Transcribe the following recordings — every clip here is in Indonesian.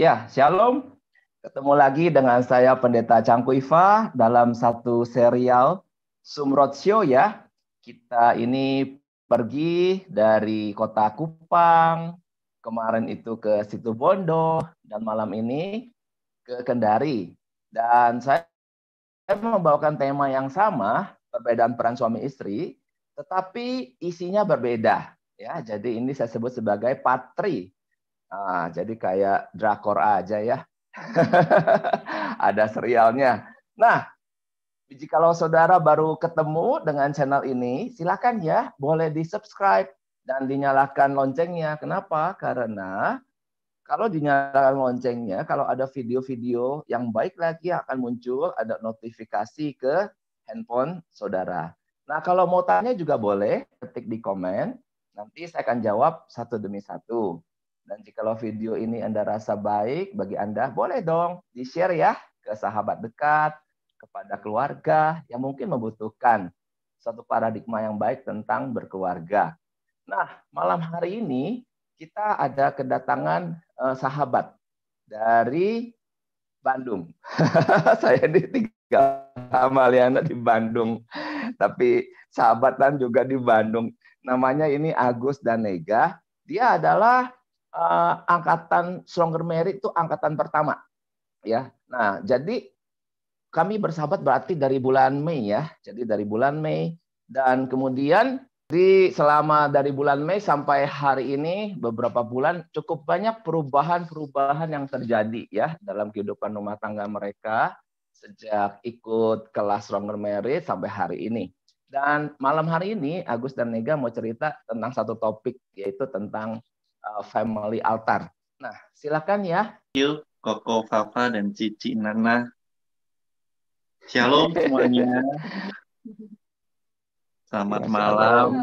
Ya, shalom. Ketemu lagi dengan saya Pendeta Cangku Iva dalam satu serial Sumrod Show ya. Kita ini pergi dari kota Kupang, kemarin itu ke Situ Bondo, dan malam ini ke Kendari. Dan saya membawakan tema yang sama, perbedaan peran suami istri, tetapi isinya berbeda. Ya, jadi ini saya sebut sebagai patri Ah, jadi kayak drakor aja ya. Ada serialnya. Nah, kalau saudara baru ketemu dengan channel ini, silakan ya, boleh di-subscribe dan dinyalakan loncengnya. Kenapa? Karena kalau dinyalakan loncengnya, kalau ada video-video yang baik lagi akan muncul, ada notifikasi ke handphone saudara. Nah, kalau mau tanya juga boleh, ketik di komen. Nanti saya akan jawab satu demi satu. Dan jikalau video ini Anda rasa baik bagi Anda, boleh dong di-share ya ke sahabat dekat, kepada keluarga yang mungkin membutuhkan satu paradigma yang baik tentang berkeluarga. Nah, malam hari ini kita ada kedatangan eh, sahabat dari Bandung. Saya ditinggal sama Liana di Bandung, tapi sahabatan juga di Bandung. Namanya ini Agus Danega. Dia adalah uh, angkatan Stronger Merit itu angkatan pertama ya. Nah, jadi kami bersahabat berarti dari bulan Mei ya. Jadi dari bulan Mei dan kemudian di selama dari bulan Mei sampai hari ini beberapa bulan cukup banyak perubahan-perubahan yang terjadi ya dalam kehidupan rumah tangga mereka sejak ikut kelas Stronger Marriage sampai hari ini. Dan malam hari ini Agus dan Nega mau cerita tentang satu topik yaitu tentang Eh, family altar. Nah, silakan ya. Yuk, Koko, Fafa, dan Cici, Nana. Shalom semuanya. Selamat ya, malam. Shalom.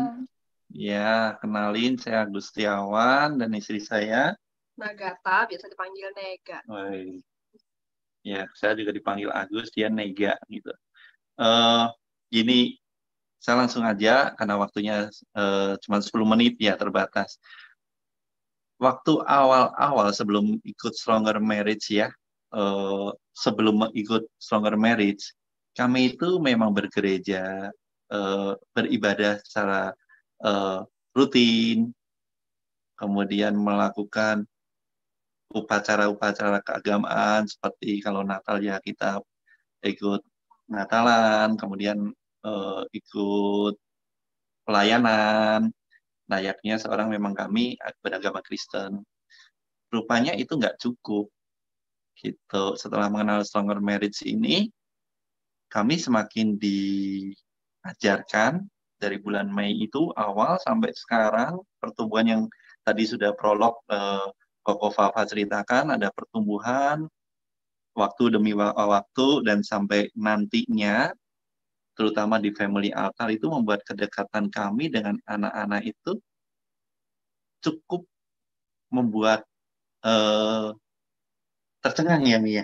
Ya, kenalin saya Agus Tiawan dan istri saya. Nagata, biasa dipanggil Nega. Woy. Ya, saya juga dipanggil Agus, dia Nega gitu. Uh, gini, saya langsung aja karena waktunya uh, cuma 10 menit ya terbatas waktu awal-awal sebelum ikut Stronger Marriage ya, uh, sebelum ikut Stronger Marriage, kami itu memang bergereja, uh, beribadah secara uh, rutin, kemudian melakukan upacara-upacara keagamaan seperti kalau Natal ya kita ikut Natalan, kemudian uh, ikut pelayanan, layaknya seorang memang kami eh, beragama Kristen. Rupanya itu nggak cukup. Gitu. Setelah mengenal Stronger Marriage ini, kami semakin diajarkan dari bulan Mei itu awal sampai sekarang pertumbuhan yang tadi sudah prolog eh, Koko Fafa ceritakan ada pertumbuhan waktu demi waktu dan sampai nantinya terutama di family altar itu membuat kedekatan kami dengan anak-anak itu cukup membuat eh, tercengang ya Mia.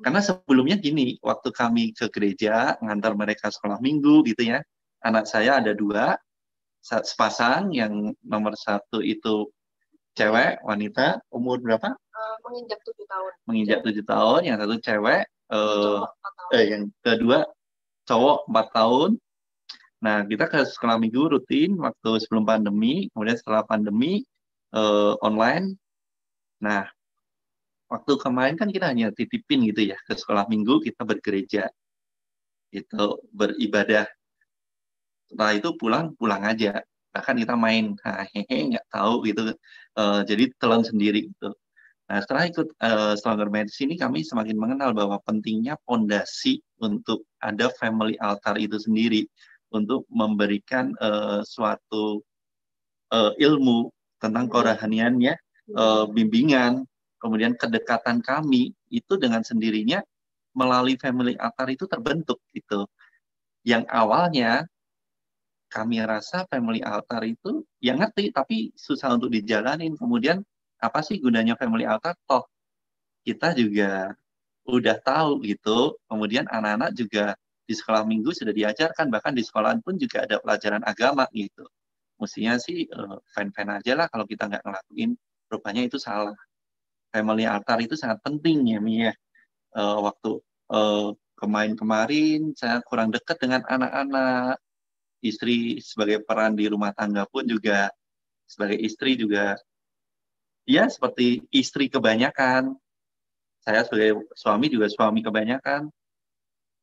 Karena sebelumnya gini, waktu kami ke gereja ngantar mereka sekolah minggu gitu ya, anak saya ada dua, sepasang yang nomor satu itu cewek wanita umur berapa? Eh, menginjak tujuh tahun. Menginjak tujuh tahun, yang satu cewek, uh, eh, yang kedua cowok 4 tahun. Nah, kita ke sekolah minggu rutin waktu sebelum pandemi, kemudian setelah pandemi uh, online. Nah, waktu kemarin kan kita hanya titipin gitu ya ke sekolah minggu kita bergereja itu beribadah setelah itu pulang pulang aja bahkan kita main hehehe nggak tahu gitu uh, jadi telan sendiri gitu nah setelah ikut uh, eh, stronger Medicine ini kami semakin mengenal bahwa pentingnya pondasi untuk ada family altar itu sendiri untuk memberikan uh, suatu uh, ilmu tentang mm-hmm. kerohaniannya, uh, bimbingan, kemudian kedekatan kami itu dengan sendirinya melalui family altar itu terbentuk gitu. Yang awalnya kami rasa family altar itu yang ngerti tapi susah untuk dijalanin. Kemudian apa sih gunanya family altar? Toh kita juga udah tahu gitu. Kemudian anak-anak juga di sekolah minggu sudah diajarkan, bahkan di sekolahan pun juga ada pelajaran agama gitu. Mestinya sih eh, fan-fan aja lah kalau kita nggak ngelakuin, rupanya itu salah. Family altar itu sangat penting ya Mia. Ya. Uh, eh, waktu uh, kemarin kemarin saya kurang dekat dengan anak-anak, istri sebagai peran di rumah tangga pun juga sebagai istri juga ya seperti istri kebanyakan saya sebagai suami juga suami kebanyakan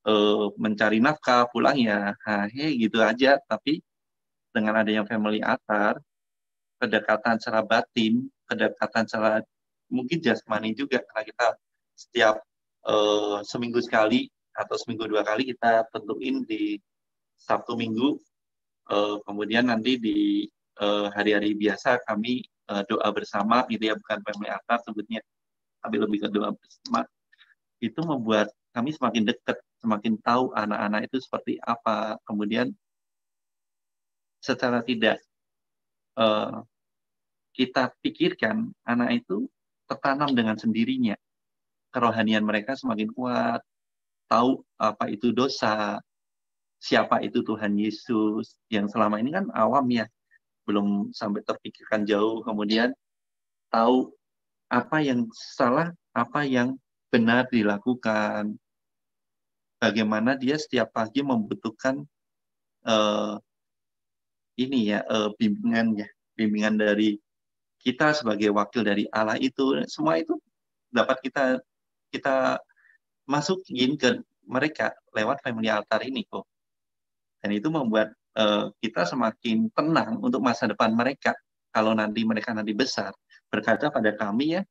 uh, mencari nafkah pulang ya hehe gitu aja tapi dengan adanya family atar kedekatan secara batin kedekatan secara mungkin jasmani juga karena kita setiap uh, seminggu sekali atau seminggu dua kali kita tentuin di Sabtu Minggu uh, kemudian nanti di hari-hari uh, biasa kami uh, doa bersama gitu ya bukan family atar sebutnya tapi lebih ke dua bersama itu membuat kami semakin dekat semakin tahu anak-anak itu seperti apa kemudian secara tidak uh, kita pikirkan anak itu tertanam dengan sendirinya kerohanian mereka semakin kuat tahu apa itu dosa siapa itu Tuhan Yesus yang selama ini kan awam ya belum sampai terpikirkan jauh kemudian tahu apa yang salah, apa yang benar dilakukan. Bagaimana dia setiap pagi membutuhkan uh, ini ya uh, eh, bimbingan ya, bimbingan dari kita sebagai wakil dari Allah itu semua itu dapat kita kita masukin ke mereka lewat family altar ini kok. Dan itu membuat uh, kita semakin tenang untuk masa depan mereka kalau nanti mereka nanti besar berkaca pada kami ya,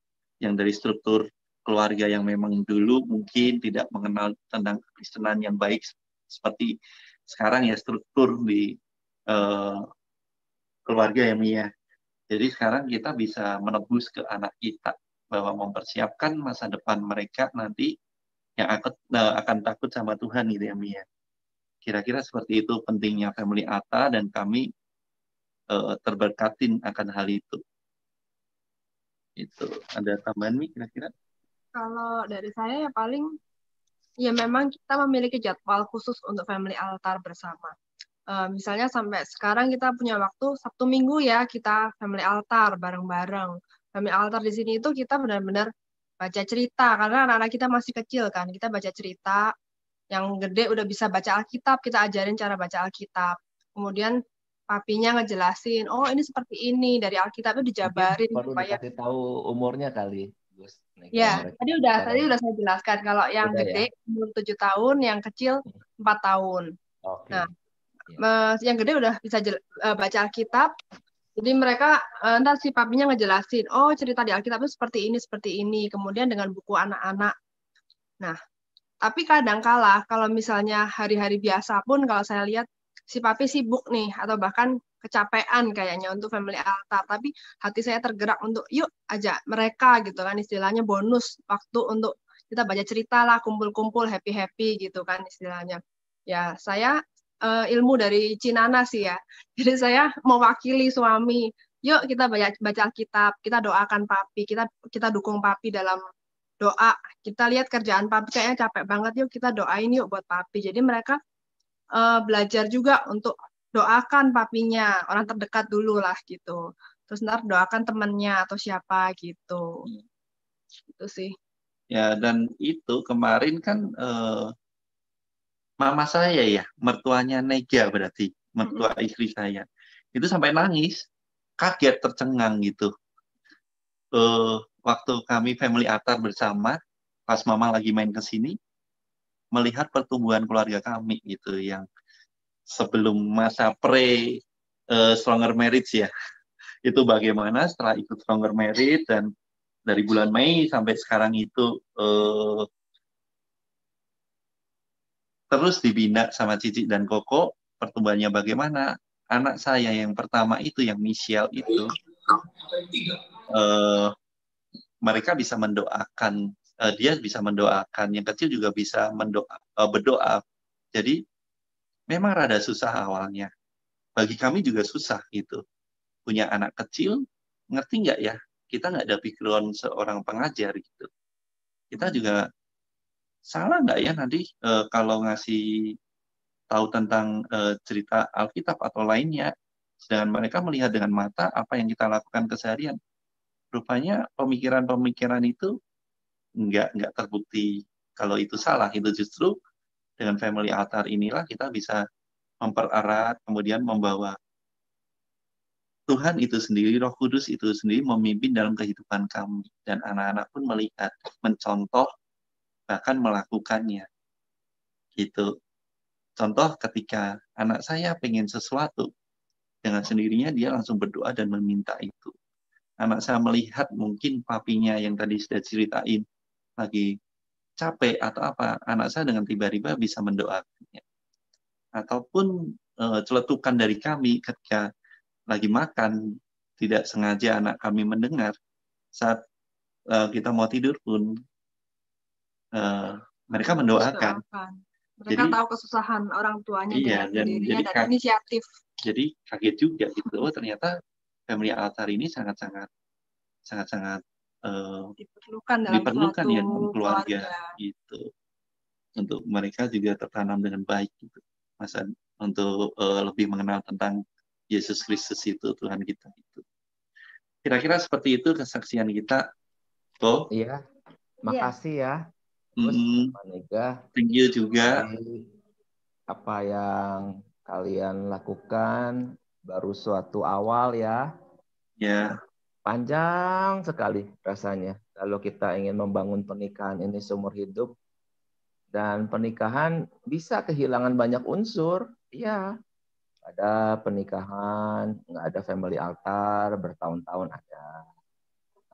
yang dari struktur keluarga yang memang dulu mungkin tidak mengenal tentang kekristenan yang baik seperti sekarang ya struktur di uh, keluarga ya Mia. Ya. Jadi sekarang kita bisa menebus ke anak kita bahwa mempersiapkan masa depan mereka nanti yang akan, uh, eh, akan takut sama Tuhan gitu ya Mia. Ya. Kira-kira seperti itu pentingnya family Ata dan kami uh, terberkatin akan hal itu itu ada tambahan Mi kira-kira kalau dari saya ya paling ya memang kita memiliki jadwal khusus untuk family altar bersama uh, misalnya sampai sekarang kita punya waktu Sabtu Minggu ya kita family altar bareng-bareng family altar di sini itu kita benar-benar baca cerita karena anak-anak kita masih kecil kan kita baca cerita yang gede udah bisa baca Alkitab kita ajarin cara baca Alkitab kemudian papinya ngejelasin, oh ini seperti ini dari Alkitab itu dijabarin Mungkin supaya dikasih tahu umurnya kali. Gus. Ya, tadi udah tadi udah saya jelaskan kalau yang udah, ya? gede ya? umur tujuh tahun, yang kecil hmm. empat tahun. Okay. Nah, yeah. Iya. yang gede udah bisa e, baca Alkitab. Jadi mereka entar si papinya ngejelasin, oh cerita di Alkitab itu seperti ini, seperti ini. Kemudian dengan buku anak-anak. Nah, tapi kadang kala kalau misalnya hari-hari biasa pun kalau saya lihat si papi sibuk nih atau bahkan kecapean kayaknya untuk family altar tapi hati saya tergerak untuk yuk aja mereka gitu kan istilahnya bonus waktu untuk kita baca cerita lah kumpul-kumpul happy-happy gitu kan istilahnya ya saya uh, ilmu dari Cinana sih ya jadi saya mewakili suami yuk kita baca baca Alkitab kita doakan papi kita kita dukung papi dalam doa kita lihat kerjaan papi kayaknya capek banget yuk kita doain yuk buat papi jadi mereka uh, belajar juga untuk doakan papinya orang terdekat dulu lah gitu terus ntar doakan temennya atau siapa gitu itu sih ya dan itu kemarin kan uh, mama saya ya mertuanya Nega berarti mertua -hmm. istri saya itu sampai nangis kaget tercengang gitu uh, waktu kami family atar bersama pas mama lagi main ke sini melihat pertumbuhan keluarga kami gitu yang sebelum masa pre uh, stronger marriage ya itu bagaimana setelah ikut stronger marriage dan dari bulan Mei sampai sekarang itu uh, terus dibina sama Cici dan Koko pertumbuhannya bagaimana anak saya yang pertama itu yang Michelle itu uh, mereka bisa mendoakan uh, dia bisa mendoakan, yang kecil juga bisa mendoa, uh, berdoa. Jadi memang rada susah awalnya. Bagi kami juga susah gitu. Punya anak kecil, ngerti nggak ya? Kita nggak ada pikiran seorang pengajar gitu. Kita juga salah nggak ya nanti uh, kalau ngasih tahu tentang uh, cerita Alkitab atau lainnya, sedangkan mereka melihat dengan mata apa yang kita lakukan keseharian. Rupanya pemikiran-pemikiran itu nggak nggak terbukti kalau itu salah itu justru dengan family altar inilah kita bisa mempererat kemudian membawa Tuhan itu sendiri, Roh Kudus itu sendiri memimpin dalam kehidupan kami dan anak-anak pun melihat, mencontoh bahkan melakukannya. Gitu. Contoh ketika anak saya pengen sesuatu, dengan sendirinya dia langsung berdoa dan meminta itu. Anak saya melihat mungkin papinya yang tadi sudah ceritain lagi capek atau apa, anak saya dengan tiba-tiba bisa mendoakannya. Ataupun e, celetukan dari kami ketika lagi makan, tidak sengaja anak kami mendengar saat e, kita mau tidur pun e, mereka mendoakan. Mereka jadi, tahu kesusahan orang tuanya iya, dan, dirinya jadi, dan inisiatif. Jadi kaget juga gitu. Oh, ternyata family altar ini sangat-sangat sangat-sangat Eh, diperlukan dalam diperlukan ya keluarga, keluarga gitu untuk mereka juga tertanam dengan baik gitu masa untuk uh, lebih mengenal tentang Yesus Kristus itu Tuhan kita itu kira-kira seperti itu kesaksian kita Bo iya. iya makasih ya mm, thank you juga apa yang kalian lakukan baru suatu awal ya ya panjang sekali rasanya kalau kita ingin membangun pernikahan ini seumur hidup dan pernikahan bisa kehilangan banyak unsur iya ada pernikahan nggak ada family altar bertahun-tahun ada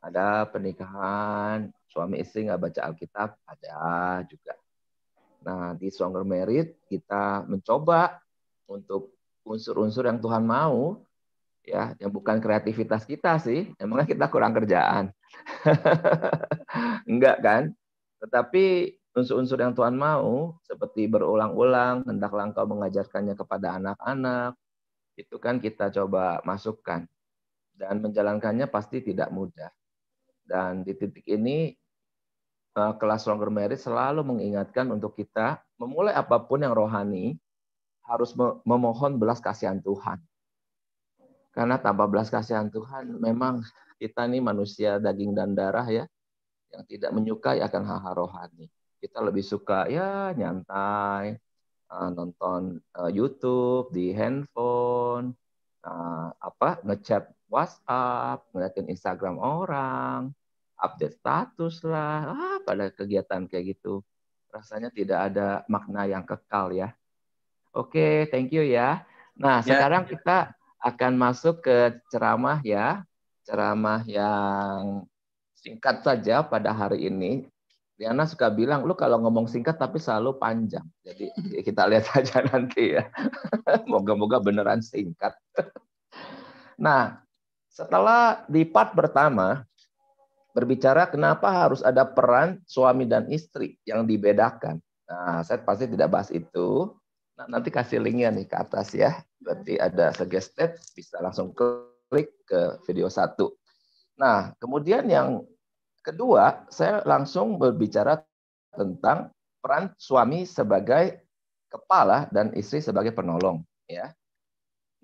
ada pernikahan suami istri nggak baca Alkitab ada juga nah di stronger Merit kita mencoba untuk unsur-unsur yang Tuhan mau ya ya bukan kreativitas kita sih emangnya kita kurang kerjaan enggak kan tetapi unsur-unsur yang Tuhan mau seperti berulang-ulang hendaklah engkau mengajarkannya kepada anak-anak itu kan kita coba masukkan dan menjalankannya pasti tidak mudah dan di titik ini eh, kelas Stronger Merit selalu mengingatkan untuk kita memulai apapun yang rohani harus memohon belas kasihan Tuhan karena tanpa belas kasihan Tuhan, memang kita nih manusia daging dan darah ya, yang tidak menyukai akan hal-hal rohani. Kita lebih suka ya nyantai, eh, nonton eh, YouTube di handphone, eh, apa ngechat WhatsApp, ngeliatin Instagram orang, update status lah, ah, pada kegiatan kayak gitu. Rasanya tidak ada makna yang kekal ya. Oke, okay, thank you ya. Nah, ya. sekarang kita akan masuk ke ceramah ya, ceramah yang singkat saja pada hari ini. Diana suka bilang, lu kalau ngomong singkat tapi selalu panjang. Jadi ya kita lihat saja nanti ya. Moga-moga beneran singkat. nah, setelah di part pertama, berbicara kenapa harus ada peran suami dan istri yang dibedakan. Nah, saya pasti tidak bahas itu. Nah, nanti kasih linknya nih ke atas ya. Berarti ada suggested, bisa langsung klik ke video satu. Nah, kemudian yang kedua, saya langsung berbicara tentang peran suami sebagai kepala dan istri sebagai penolong. Ya.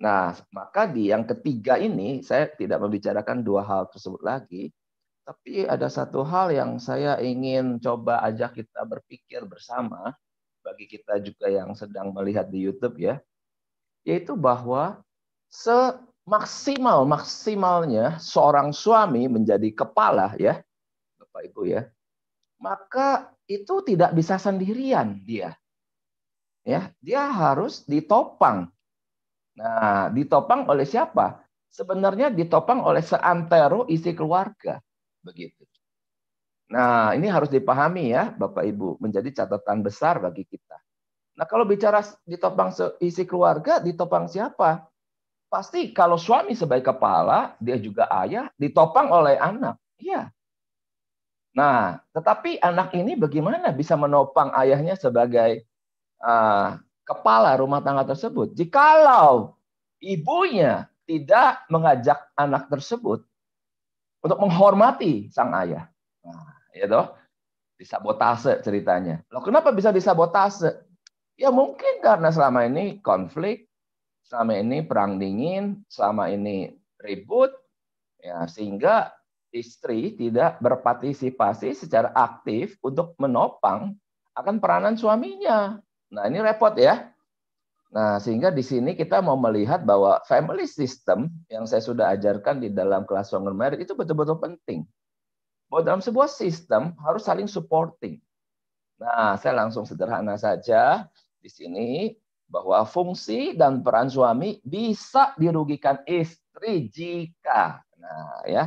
Nah, maka di yang ketiga ini saya tidak membicarakan dua hal tersebut lagi, tapi ada satu hal yang saya ingin coba ajak kita berpikir bersama bagi kita juga yang sedang melihat di YouTube ya yaitu bahwa semaksimal maksimalnya seorang suami menjadi kepala ya Bapak Ibu ya maka itu tidak bisa sendirian dia ya dia harus ditopang nah ditopang oleh siapa sebenarnya ditopang oleh seantero isi keluarga begitu nah ini harus dipahami ya Bapak Ibu menjadi catatan besar bagi kita Nah kalau bicara ditopang isi keluarga, ditopang siapa? Pasti kalau suami sebagai kepala, dia juga ayah, ditopang oleh anak. Iya. Nah, tetapi anak ini bagaimana bisa menopang ayahnya sebagai uh, kepala rumah tangga tersebut? Jikalau ibunya tidak mengajak anak tersebut untuk menghormati sang ayah. Nah, ya toh disabotase ceritanya. Loh, kenapa bisa disabotase? Ya mungkin karena selama ini konflik, selama ini perang dingin, selama ini ribut, ya sehingga istri tidak berpartisipasi secara aktif untuk menopang akan peranan suaminya. Nah ini repot ya. Nah sehingga di sini kita mau melihat bahwa family system yang saya sudah ajarkan di dalam kelas Stronger Marriage itu betul-betul penting. Bahwa dalam sebuah sistem harus saling supporting. Nah, saya langsung sederhana saja di sini bahwa fungsi dan peran suami bisa dirugikan istri jika nah ya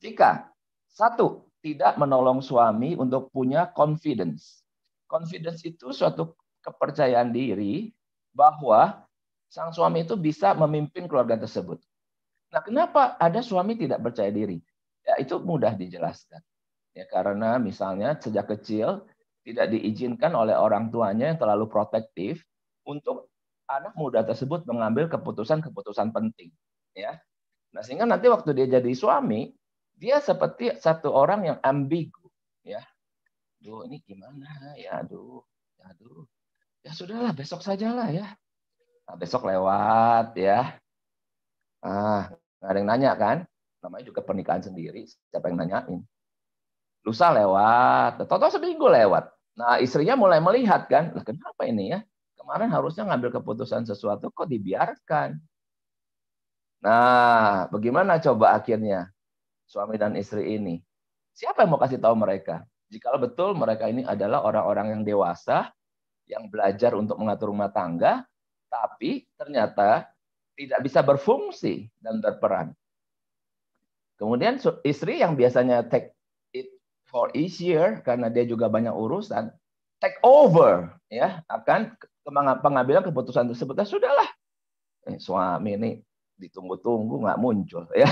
jika satu tidak menolong suami untuk punya confidence. Confidence itu suatu kepercayaan diri bahwa sang suami itu bisa memimpin keluarga tersebut. Nah, kenapa ada suami tidak percaya diri? Ya, itu mudah dijelaskan. Ya, karena misalnya sejak kecil tidak diizinkan oleh orang tuanya yang terlalu protektif untuk anak muda tersebut mengambil keputusan-keputusan penting ya nah sehingga nanti waktu dia jadi suami dia seperti satu orang yang ambigu ya duh ini gimana ya aduh ya aduh ya sudahlah besok sajalah ya nah, besok lewat ya ah nggak ada yang nanya kan namanya juga pernikahan sendiri siapa yang nanyain lusa lewat, toto seminggu lewat. Nah istrinya mulai melihat kan, lah kenapa ini ya? Kemarin harusnya ngambil keputusan sesuatu kok dibiarkan. Nah, bagaimana coba akhirnya suami dan istri ini? Siapa yang mau kasih tahu mereka? Jikalau betul mereka ini adalah orang-orang yang dewasa, yang belajar untuk mengatur rumah tangga, tapi ternyata tidak bisa berfungsi dan berperan. Kemudian istri yang biasanya take for easier karena dia juga banyak urusan take over ya akan pengambilan keputusan tersebut. Nah, sudahlah. Eh, suami ini ditunggu-tunggu nggak muncul ya.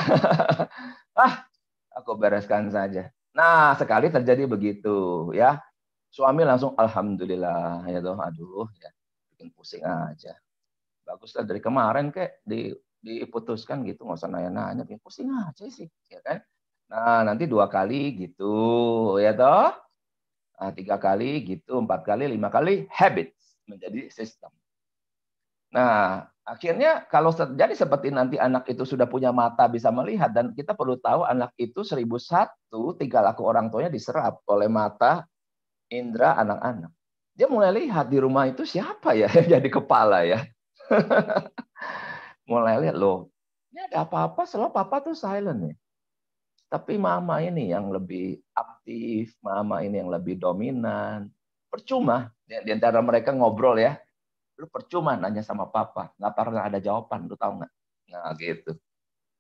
ah, aku bereskan saja. Nah, sekali terjadi begitu ya. Suami langsung alhamdulillah ya tuh aduh ya bikin pusing aja. Baguslah dari kemarin kayak di diputuskan gitu nggak usah nanya-nanya bikin pusing aja sih ya kan. Nah, nanti dua kali gitu, ya toh. Nah, tiga kali gitu, empat kali, lima kali, habit menjadi sistem. Nah, akhirnya kalau terjadi seperti nanti anak itu sudah punya mata bisa melihat dan kita perlu tahu anak itu seribu satu tiga laku orang tuanya diserap oleh mata indera anak-anak. Dia mulai lihat di rumah itu siapa ya yang jadi kepala ya. mulai lihat loh, ini ada apa-apa selalu papa tuh silent ya tapi mama ini yang lebih aktif, mama ini yang lebih dominan. Percuma di antara mereka ngobrol ya. Lu percuma nanya sama papa, nggak pernah ada jawaban, lu tahu nggak? Nah gitu.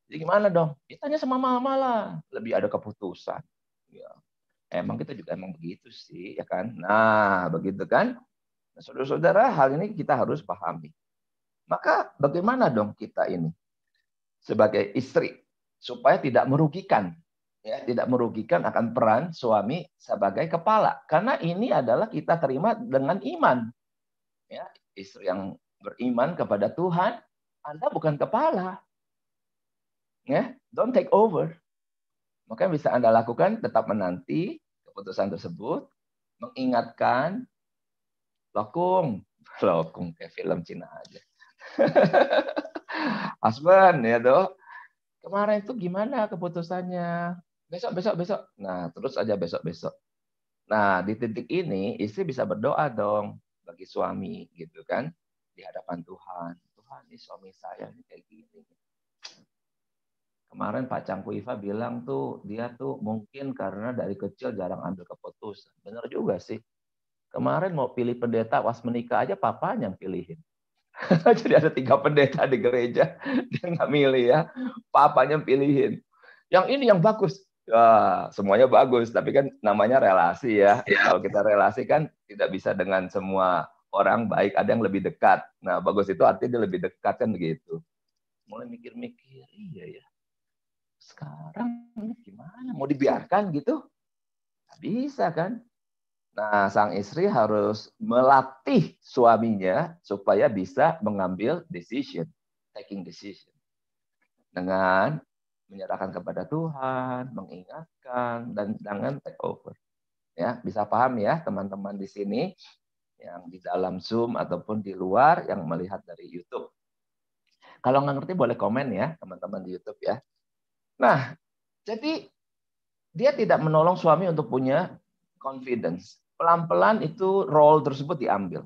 Jadi gimana dong? Ya tanya sama mama lah, lebih ada keputusan. Ya. Emang kita juga emang begitu sih, ya kan? Nah, begitu kan? Nah, saudara-saudara, hal ini kita harus pahami. Maka bagaimana dong kita ini sebagai istri supaya tidak merugikan ya tidak merugikan akan peran suami sebagai kepala karena ini adalah kita terima dengan iman ya istri yang beriman kepada Tuhan Anda bukan kepala ya don't take over maka yang bisa Anda lakukan tetap menanti keputusan tersebut mengingatkan lokung lokung kayak film Cina aja Asman ya doh kemarin itu gimana keputusannya? Besok, besok, besok. Nah, terus aja besok, besok. Nah, di titik ini istri bisa berdoa dong bagi suami gitu kan di hadapan Tuhan. Tuhan, ini suami saya ini kayak gini. Kemarin Pak Cangku Iva bilang tuh dia tuh mungkin karena dari kecil jarang ambil keputusan. Bener juga sih. Kemarin mau pilih pendeta pas menikah aja papanya yang pilihin. Jadi ada tiga pendeta di gereja, dia nggak milih ya. Papanya pilihin. Yang ini yang bagus. Wah, ya, semuanya bagus, tapi kan namanya relasi ya. ya. Kalau kita relasi kan tidak bisa dengan semua orang baik, ada yang lebih dekat. Nah, bagus itu artinya dia lebih dekat kan begitu. Mulai mikir-mikir, iya ya. Sekarang ini gimana? Mau dibiarkan gitu? Bisa kan? Nah, sang istri harus melatih suaminya supaya bisa mengambil decision, taking decision. Dengan menyerahkan kepada Tuhan, mengingatkan dan jangan take over. Ya, bisa paham ya teman-teman di sini yang di dalam Zoom ataupun di luar yang melihat dari YouTube. Kalau nggak ngerti boleh komen ya teman-teman di YouTube ya. Nah, jadi dia tidak menolong suami untuk punya confidence pelan-pelan itu role tersebut diambil.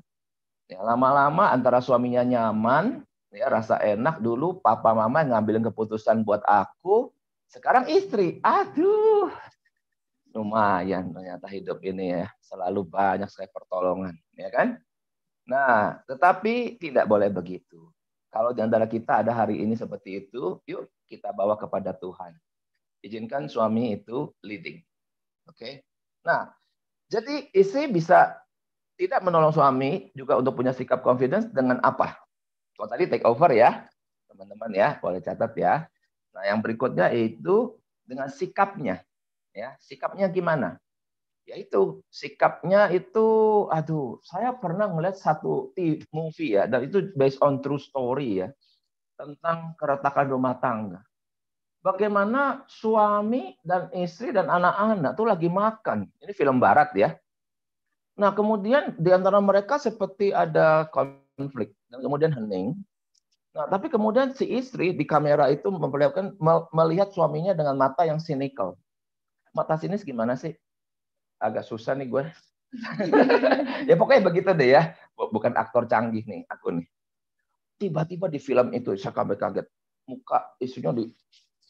Ya, lama-lama antara suaminya nyaman, ya rasa enak dulu papa mama ngambilin keputusan buat aku, sekarang istri. Aduh. Lumayan ternyata hidup ini ya, selalu banyak sekali pertolongan, ya kan? Nah, tetapi tidak boleh begitu. Kalau di antara kita ada hari ini seperti itu, yuk kita bawa kepada Tuhan. Izinkan suami itu leading. Oke. Okay? Nah, jadi istri bisa tidak menolong suami juga untuk punya sikap confidence dengan apa? Kalau tadi take over ya, teman-teman ya, boleh catat ya. Nah, yang berikutnya itu dengan sikapnya. Ya, sikapnya gimana? Ya itu sikapnya itu aduh, saya pernah melihat satu movie ya, dan itu based on true story ya, tentang keretakan rumah tangga bagaimana suami dan istri dan anak-anak tuh lagi makan. Ini film barat ya. Nah, kemudian di antara mereka seperti ada konflik dan kemudian hening. Nah, tapi kemudian si istri di kamera itu memperlihatkan melihat suaminya dengan mata yang sinikal. Mata sinis gimana sih? Agak susah nih gue. ya pokoknya begitu deh ya. Bukan aktor canggih nih aku nih. Tiba-tiba di film itu saya kaget kaget. Muka istrinya di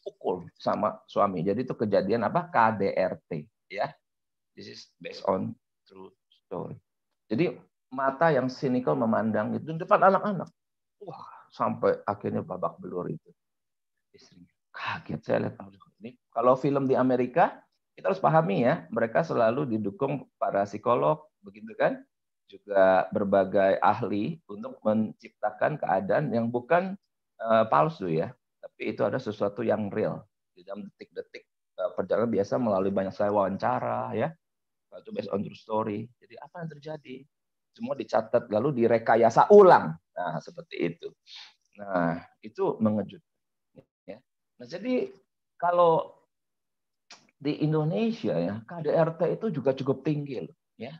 dipukul sama suami. Jadi itu kejadian apa? KDRT ya. This is based on true story. Jadi mata yang sinikal memandang itu di depan anak-anak. Wah, sampai akhirnya babak belur itu. Istrinya kaget saya lihat ini. Kalau film di Amerika kita harus pahami ya, mereka selalu didukung para psikolog, begitu kan? Juga berbagai ahli untuk menciptakan keadaan yang bukan eh, palsu ya, tapi itu ada sesuatu yang real di dalam detik-detik eh, perjalanan biasa melalui banyak saya wawancara ya itu based on true story jadi apa yang terjadi semua dicatat lalu direkayasa ulang nah seperti itu nah itu mengejutkan ya nah jadi kalau di Indonesia ya KDRT itu juga cukup tinggi loh ya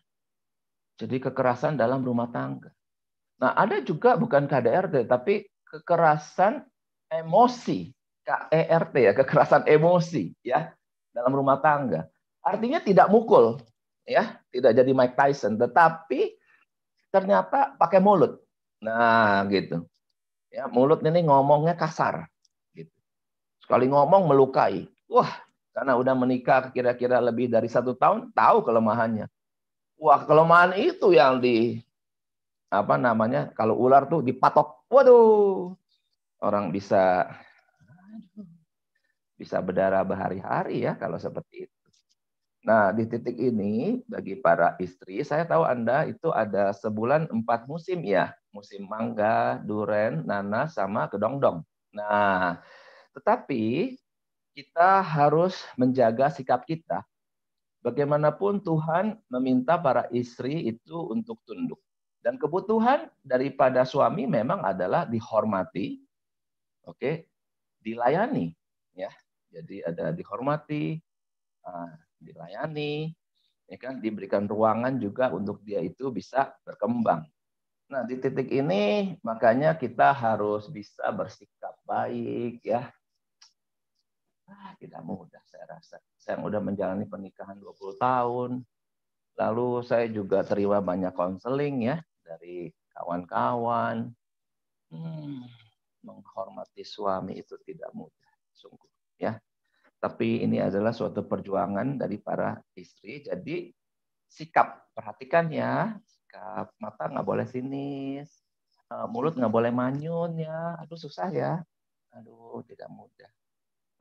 jadi kekerasan dalam rumah tangga nah ada juga bukan KDRT tapi kekerasan emosi, KERT ya, kekerasan emosi ya dalam rumah tangga. Artinya tidak mukul ya, tidak jadi Mike Tyson, tetapi ternyata pakai mulut. Nah, gitu. Ya, mulut ini ngomongnya kasar gitu. Sekali ngomong melukai. Wah, karena udah menikah kira-kira lebih dari satu tahun, tahu kelemahannya. Wah, kelemahan itu yang di apa namanya kalau ular tuh dipatok. Waduh, orang bisa bisa berdarah berhari-hari ya kalau seperti itu. Nah, di titik ini bagi para istri, saya tahu Anda itu ada sebulan empat musim ya. Musim mangga, duren, nanas, sama kedongdong. Nah, tetapi kita harus menjaga sikap kita. Bagaimanapun Tuhan meminta para istri itu untuk tunduk. Dan kebutuhan daripada suami memang adalah dihormati, oke okay, dilayani ya jadi ada dihormati uh, dilayani ya kan diberikan ruangan juga untuk dia itu bisa berkembang nah di titik ini makanya kita harus bisa bersikap baik ya ah, tidak mudah saya rasa saya sudah menjalani pernikahan 20 tahun lalu saya juga terima banyak konseling ya dari kawan-kawan hmm menghormati suami itu tidak mudah, sungguh ya. Tapi ini adalah suatu perjuangan dari para istri. Jadi sikap perhatikan ya, sikap mata nggak boleh sinis, eh, mulut nggak boleh manyun ya. Aduh susah ya, aduh tidak mudah.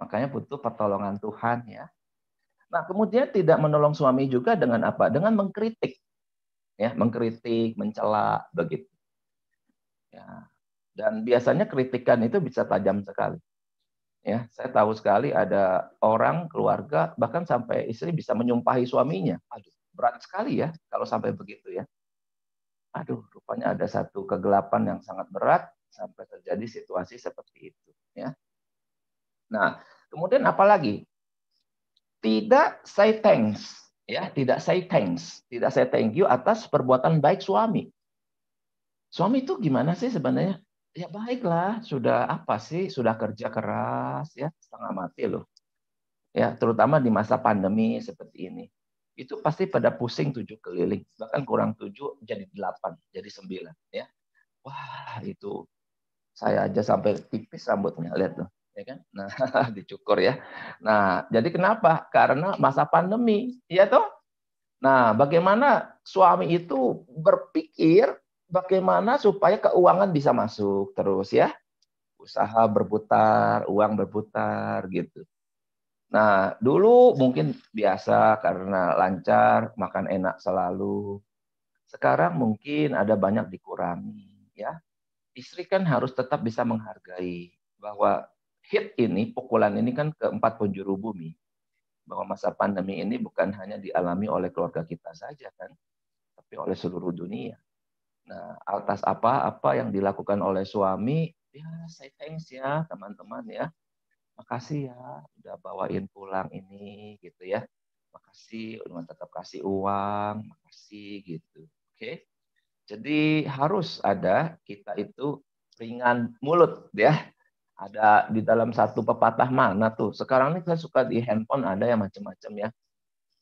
Makanya butuh pertolongan Tuhan ya. Nah kemudian tidak menolong suami juga dengan apa? Dengan mengkritik, ya mengkritik, mencela begitu. Ya, dan biasanya kritikan itu bisa tajam sekali. Ya, saya tahu sekali ada orang, keluarga, bahkan sampai istri bisa menyumpahi suaminya. Aduh, berat sekali ya kalau sampai begitu ya. Aduh, rupanya ada satu kegelapan yang sangat berat sampai terjadi situasi seperti itu ya. Nah, kemudian apalagi? Tidak say thanks ya tidak say thanks, tidak say thank you atas perbuatan baik suami. Suami itu gimana sih sebenarnya? Ya baiklah, sudah apa sih? Sudah kerja keras ya, setengah mati loh. Ya, terutama di masa pandemi seperti ini. Itu pasti pada pusing tujuh keliling. Bahkan kurang tujuh jadi delapan, jadi sembilan ya. Wah, itu saya aja sampai tipis rambutnya, lihat loh, Ya kan? Nah, dicukur ya. Nah, jadi kenapa? Karena masa pandemi, ya toh? Nah, bagaimana suami itu berpikir bagaimana supaya keuangan bisa masuk terus ya. Usaha berputar, uang berputar gitu. Nah, dulu mungkin biasa karena lancar, makan enak selalu. Sekarang mungkin ada banyak dikurangi ya. Istri kan harus tetap bisa menghargai bahwa hit ini, pukulan ini kan keempat penjuru bumi. Bahwa masa pandemi ini bukan hanya dialami oleh keluarga kita saja kan, tapi oleh seluruh dunia. Nah, atas apa apa yang dilakukan oleh suami, ya saya thanks ya teman-teman ya. Makasih ya udah bawain pulang ini gitu ya. Makasih udah tetap kasih uang, makasih gitu. Oke. Jadi harus ada kita itu ringan mulut ya. Ada di dalam satu pepatah mana tuh. Sekarang ini kan suka di handphone ada yang macam-macam ya.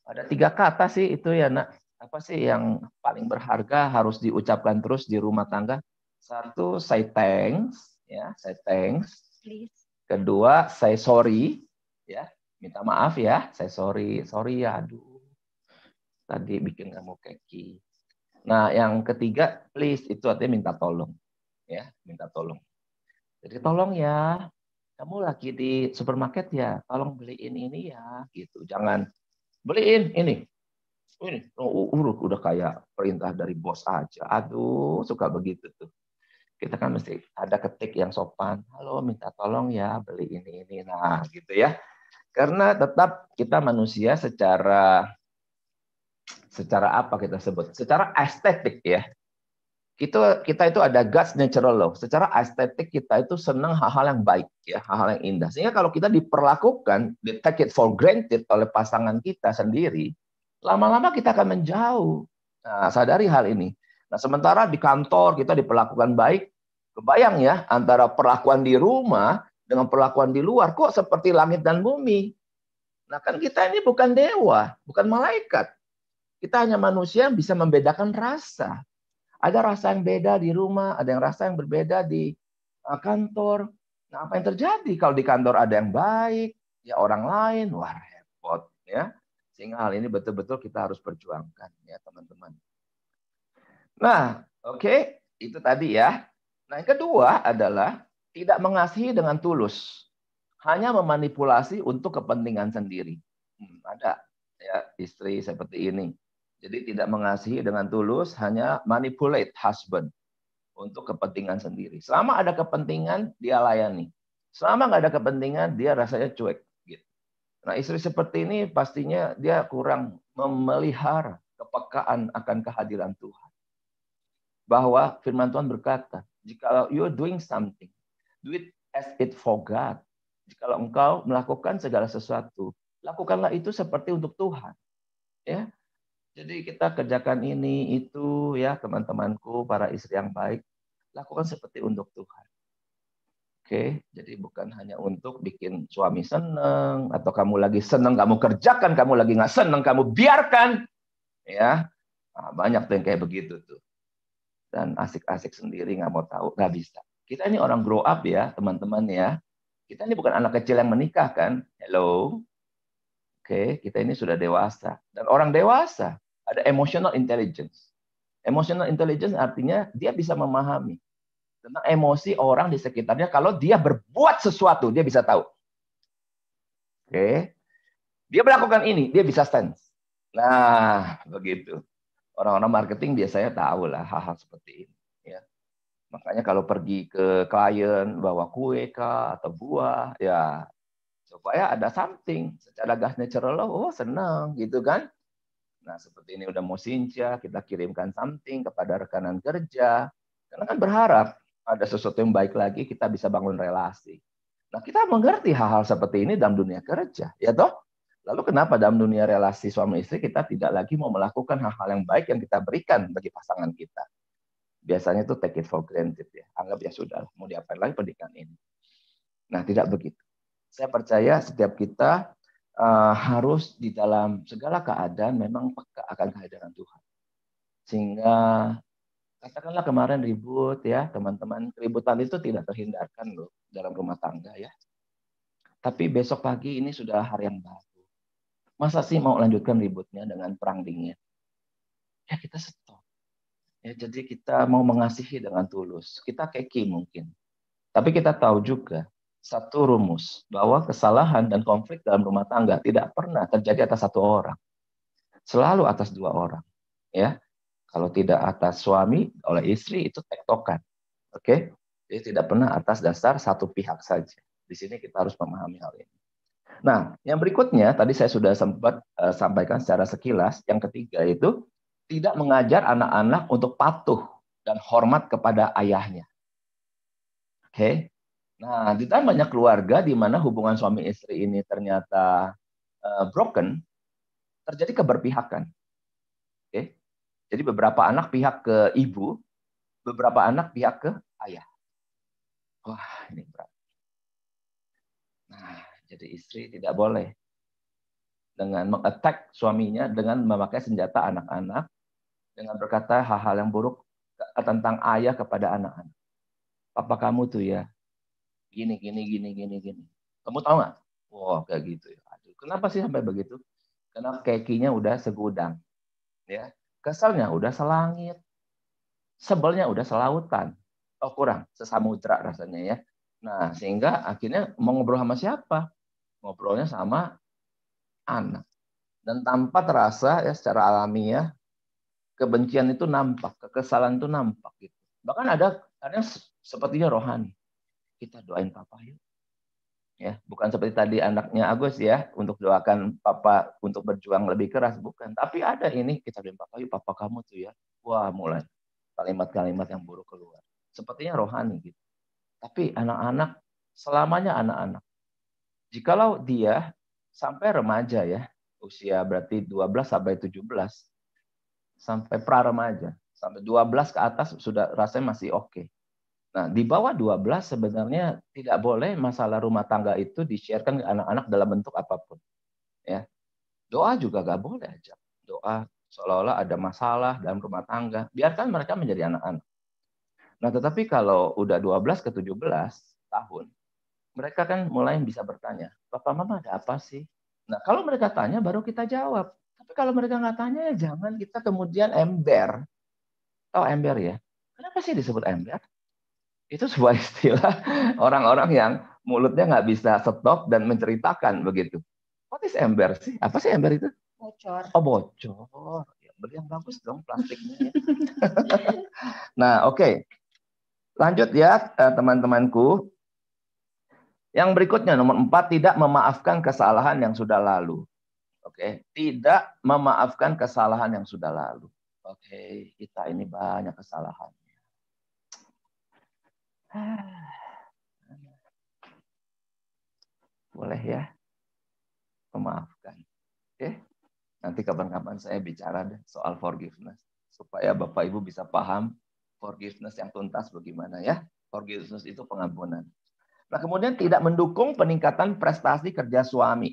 Ada tiga kata sih itu ya nak apa sih yang paling berharga harus diucapkan terus di rumah tangga? Satu, say thanks, ya, say thanks. Please. Kedua, say sorry, ya, minta maaf ya, say sorry, sorry ya, aduh, tadi bikin kamu keki. Nah, yang ketiga, please itu artinya minta tolong, ya, minta tolong. Jadi tolong ya, kamu lagi di supermarket ya, tolong beliin ini ya, gitu. Jangan beliin ini, ini oh, urut udah kayak perintah dari bos aja. Aduh, suka begitu tuh. Kita kan mesti ada ketik yang sopan. Halo, minta tolong ya beli ini ini nah gitu ya. Karena tetap kita manusia secara secara apa kita sebut? Secara estetik ya. Kita kita itu ada guts natural loh. Secara estetik kita itu senang hal-hal yang baik ya, hal-hal yang indah. Sehingga kalau kita diperlakukan, di take it for granted oleh pasangan kita sendiri, lama-lama kita akan menjauh. Nah, sadari hal ini. Nah, sementara di kantor kita diperlakukan baik, kebayang ya antara perlakuan di rumah dengan perlakuan di luar kok seperti langit dan bumi. Nah, kan kita ini bukan dewa, bukan malaikat. Kita hanya manusia yang bisa membedakan rasa. Ada rasa yang beda di rumah, ada yang rasa yang berbeda di eh, kantor. Nah, apa yang terjadi kalau di kantor ada yang baik, ya orang lain, wah repot ya. Sehingga hal ini betul-betul kita harus perjuangkan ya teman-teman. Nah, oke, okay, itu tadi ya. Nah, yang kedua adalah tidak mengasihi dengan tulus, hanya memanipulasi untuk kepentingan sendiri. Hmm, ada ya istri seperti ini. Jadi tidak mengasihi dengan tulus, hanya manipulate husband untuk kepentingan sendiri. Selama ada kepentingan, dia layani. Selama nggak ada kepentingan, dia rasanya cuek. Nah, istri seperti ini pastinya dia kurang memelihara kepekaan akan kehadiran Tuhan. Bahwa firman Tuhan berkata, jika you doing something, do it as it for God. Jika engkau melakukan segala sesuatu, lakukanlah itu seperti untuk Tuhan. Ya. Jadi kita kerjakan ini itu ya teman-temanku para istri yang baik, lakukan seperti untuk Tuhan. Oke, jadi bukan hanya untuk bikin suami seneng atau kamu lagi seneng kamu kerjakan, kamu lagi nggak seneng kamu biarkan, ya nah, banyak tuh yang kayak begitu tuh. Dan asik-asik sendiri nggak mau tahu, nggak bisa. Kita ini orang grow up ya, teman-teman ya. Kita ini bukan anak kecil yang menikah kan? Hello, oke, kita ini sudah dewasa dan orang dewasa ada emotional intelligence. Emotional intelligence artinya dia bisa memahami tentang emosi orang di sekitarnya kalau dia berbuat sesuatu dia bisa tahu oke dia melakukan ini dia bisa sense nah begitu orang-orang marketing biasanya tahu lah hal-hal seperti ini ya makanya kalau pergi ke klien bawa kue kah atau buah ya supaya ada something secara gas natural oh senang gitu kan nah seperti ini udah mau sinca kita kirimkan something kepada rekanan kerja karena kan berharap ada sesuatu yang baik lagi, kita bisa bangun relasi. Nah, kita mengerti hal-hal seperti ini dalam dunia kerja, ya toh? Lalu kenapa dalam dunia relasi suami istri kita tidak lagi mau melakukan hal-hal yang baik yang kita berikan bagi pasangan kita? Biasanya itu take it for granted ya. Anggap ya sudah, mau diapain lagi pendidikan ini. Nah, tidak begitu. Saya percaya setiap kita uh, harus di dalam segala keadaan memang peka akan kehadiran Tuhan. Sehingga katakanlah kemarin ribut ya teman-teman keributan itu tidak terhindarkan loh dalam rumah tangga ya tapi besok pagi ini sudah hari yang baru masa sih mau lanjutkan ributnya dengan perang dingin ya kita stop ya jadi kita mau mengasihi dengan tulus kita keki mungkin tapi kita tahu juga satu rumus bahwa kesalahan dan konflik dalam rumah tangga tidak pernah terjadi atas satu orang selalu atas dua orang ya kalau tidak atas suami oleh istri itu tektokan. Oke? Okay? Jadi tidak pernah atas dasar satu pihak saja. Di sini kita harus memahami hal ini. Nah, yang berikutnya tadi saya sudah sempat uh, sampaikan secara sekilas, yang ketiga itu tidak mengajar anak-anak untuk patuh dan hormat kepada ayahnya. Oke. Okay? Nah, di dalam banyak keluarga di mana hubungan suami istri ini ternyata uh, broken, terjadi keberpihakan. Jadi beberapa anak pihak ke ibu, beberapa anak pihak ke ayah. Wah, ini berat. Nah, jadi istri tidak boleh dengan mengattack suaminya dengan memakai senjata anak-anak dengan berkata hal-hal yang buruk tentang ayah kepada anak-anak. Papa kamu tuh ya gini gini gini gini gini. Kamu tahu nggak? Wah wow, kayak gitu ya. Aduh, kenapa sih sampai begitu? Karena kekinya udah segudang, ya Keselnya udah selangit. Sebelnya udah selautan. Oh kurang, sesamudra rasanya ya. Nah, sehingga akhirnya mau ngobrol sama siapa? Ngobrolnya sama anak. Dan tanpa terasa ya secara alami ya, kebencian itu nampak, kekesalan itu nampak gitu. Bahkan ada karena sepertinya rohani. Kita doain papa yuk ya bukan seperti tadi anaknya Agus ya untuk doakan papa untuk berjuang lebih keras bukan tapi ada ini kita bilang papa yuk papa kamu tuh ya wah mulai kalimat-kalimat yang buruk keluar sepertinya rohani gitu tapi anak-anak selamanya anak-anak jikalau dia sampai remaja ya usia berarti 12 sampai 17 sampai pra remaja sampai 12 ke atas sudah rasanya masih oke okay. Nah, di bawah 12 sebenarnya tidak boleh masalah rumah tangga itu di-sharekan ke anak-anak dalam bentuk apapun. Ya. Doa juga nggak boleh aja. Doa seolah-olah ada masalah dalam rumah tangga. Biarkan mereka menjadi anak-anak. Nah, tetapi kalau udah 12 ke 17 tahun, mereka kan mulai bisa bertanya, bapak Mama ada apa sih? Nah, kalau mereka tanya, baru kita jawab. Tapi kalau mereka nggak tanya, ya jangan kita kemudian ember. Tahu ember ya? Kenapa sih disebut ember? itu sebuah istilah orang-orang yang mulutnya nggak bisa stop dan menceritakan begitu. What is ember sih? Apa sih ember itu? Bocor. Oh bocor. Ya, beli yang bagus dong plastiknya. Ya. nah oke. Okay. Lanjut ya eh, teman-temanku. Yang berikutnya nomor empat tidak memaafkan kesalahan yang sudah lalu. Oke, okay. tidak memaafkan kesalahan yang sudah lalu. Oke, okay. kita ini banyak kesalahan Boleh ya? Memaafkan. Oke. Nanti kapan-kapan saya bicara deh soal forgiveness supaya Bapak Ibu bisa paham forgiveness yang tuntas bagaimana ya. Forgiveness itu pengampunan. Nah, kemudian tidak mendukung peningkatan prestasi kerja suami.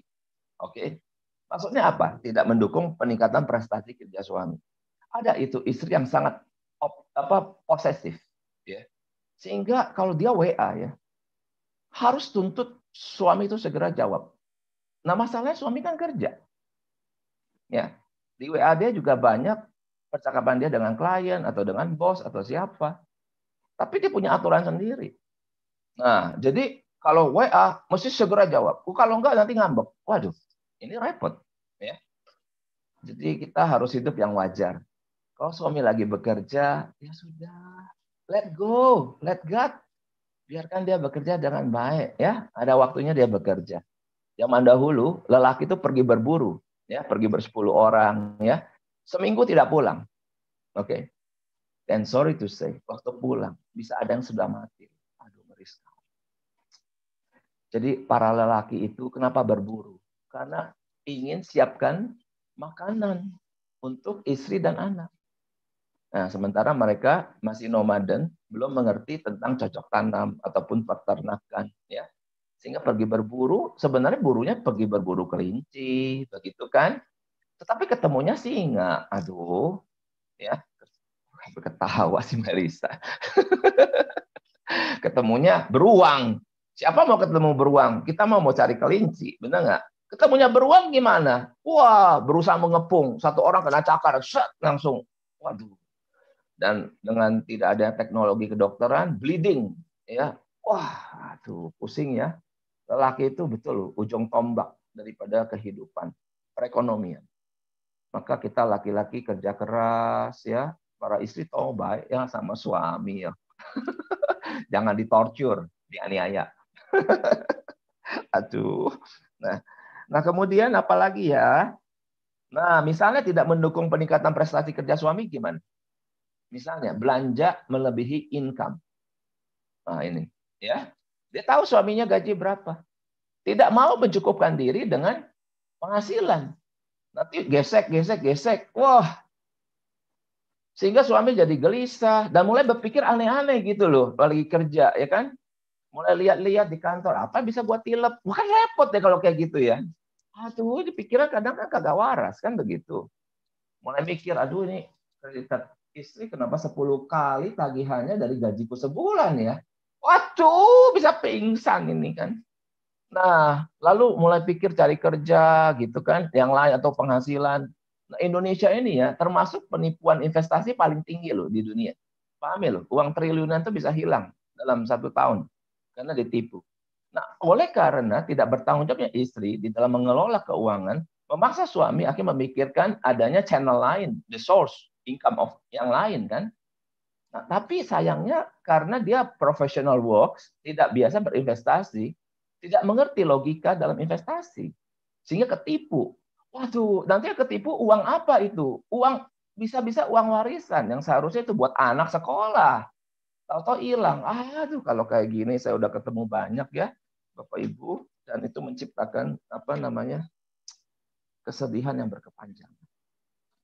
Oke. Maksudnya apa? Tidak mendukung peningkatan prestasi kerja suami. Ada itu istri yang sangat op, apa posesif, ya. Sehingga kalau dia WA ya, harus tuntut suami itu segera jawab. Nah masalahnya suami kan kerja. Ya, di WA dia juga banyak percakapan dia dengan klien atau dengan bos atau siapa. Tapi dia punya aturan sendiri. Nah, jadi kalau WA mesti segera jawab. Oh, kalau enggak nanti ngambek. Waduh, ini repot. Ya. Jadi kita harus hidup yang wajar. Kalau suami lagi bekerja, ya sudah let go, let God. Biarkan dia bekerja dengan baik ya. Ada waktunya dia bekerja. Zaman dahulu lelaki itu pergi berburu, ya, pergi bersepuluh orang ya. Seminggu tidak pulang. Oke. Okay. And sorry to say, waktu pulang bisa ada yang sudah mati. Aduh, merisau. Jadi para lelaki itu kenapa berburu? Karena ingin siapkan makanan untuk istri dan anak. Nah, sementara mereka masih nomaden, belum mengerti tentang cocok tanam ataupun peternakan, ya. Sehingga pergi berburu, sebenarnya burunya pergi berburu kelinci, begitu kan? Tetapi ketemunya singa. Aduh, ya. Ketawa si Melisa. ketemunya beruang. Siapa mau ketemu beruang? Kita mau mau cari kelinci, benar nggak? Ketemunya beruang gimana? Wah, berusaha mengepung. Satu orang kena cakar, set, langsung. Waduh, dan dengan tidak ada teknologi kedokteran bleeding ya wah tuh pusing ya lelaki itu betul ujung tombak daripada kehidupan perekonomian maka kita laki-laki kerja keras ya para istri baik yang sama suami ya jangan ditortur dianiaya aduh nah nah kemudian apalagi ya nah misalnya tidak mendukung peningkatan prestasi kerja suami gimana Misalnya belanja melebihi income. Nah, ini ya. Dia tahu suaminya gaji berapa. Tidak mau mencukupkan diri dengan penghasilan. Nanti gesek, gesek, gesek. Wah. Sehingga suami jadi gelisah dan mulai berpikir aneh-aneh gitu loh lagi kerja, ya kan? Mulai lihat-lihat di kantor, apa bisa buat tilep? Wah, kan repot ya kalau kayak gitu ya. Aduh, dipikiran kadang kan kagak waras kan begitu. Mulai mikir, aduh ini kredit istri kenapa 10 kali tagihannya dari gajiku sebulan ya? Waduh, bisa pingsan ini kan. Nah, lalu mulai pikir cari kerja gitu kan, yang lain atau penghasilan. Nah, Indonesia ini ya termasuk penipuan investasi paling tinggi loh di dunia. Paham ya loh, uang triliunan itu bisa hilang dalam satu tahun karena ditipu. Nah, oleh karena tidak bertanggung jawabnya istri di dalam mengelola keuangan, memaksa suami akhirnya memikirkan adanya channel lain, the source income of yang lain kan. Nah, tapi sayangnya karena dia professional works, tidak biasa berinvestasi, tidak mengerti logika dalam investasi, sehingga ketipu. Waduh, nanti ketipu uang apa itu? Uang bisa-bisa uang warisan yang seharusnya itu buat anak sekolah. Tahu-tahu hilang. Aduh, kalau kayak gini saya udah ketemu banyak ya, Bapak Ibu, dan itu menciptakan apa namanya? kesedihan yang berkepanjangan.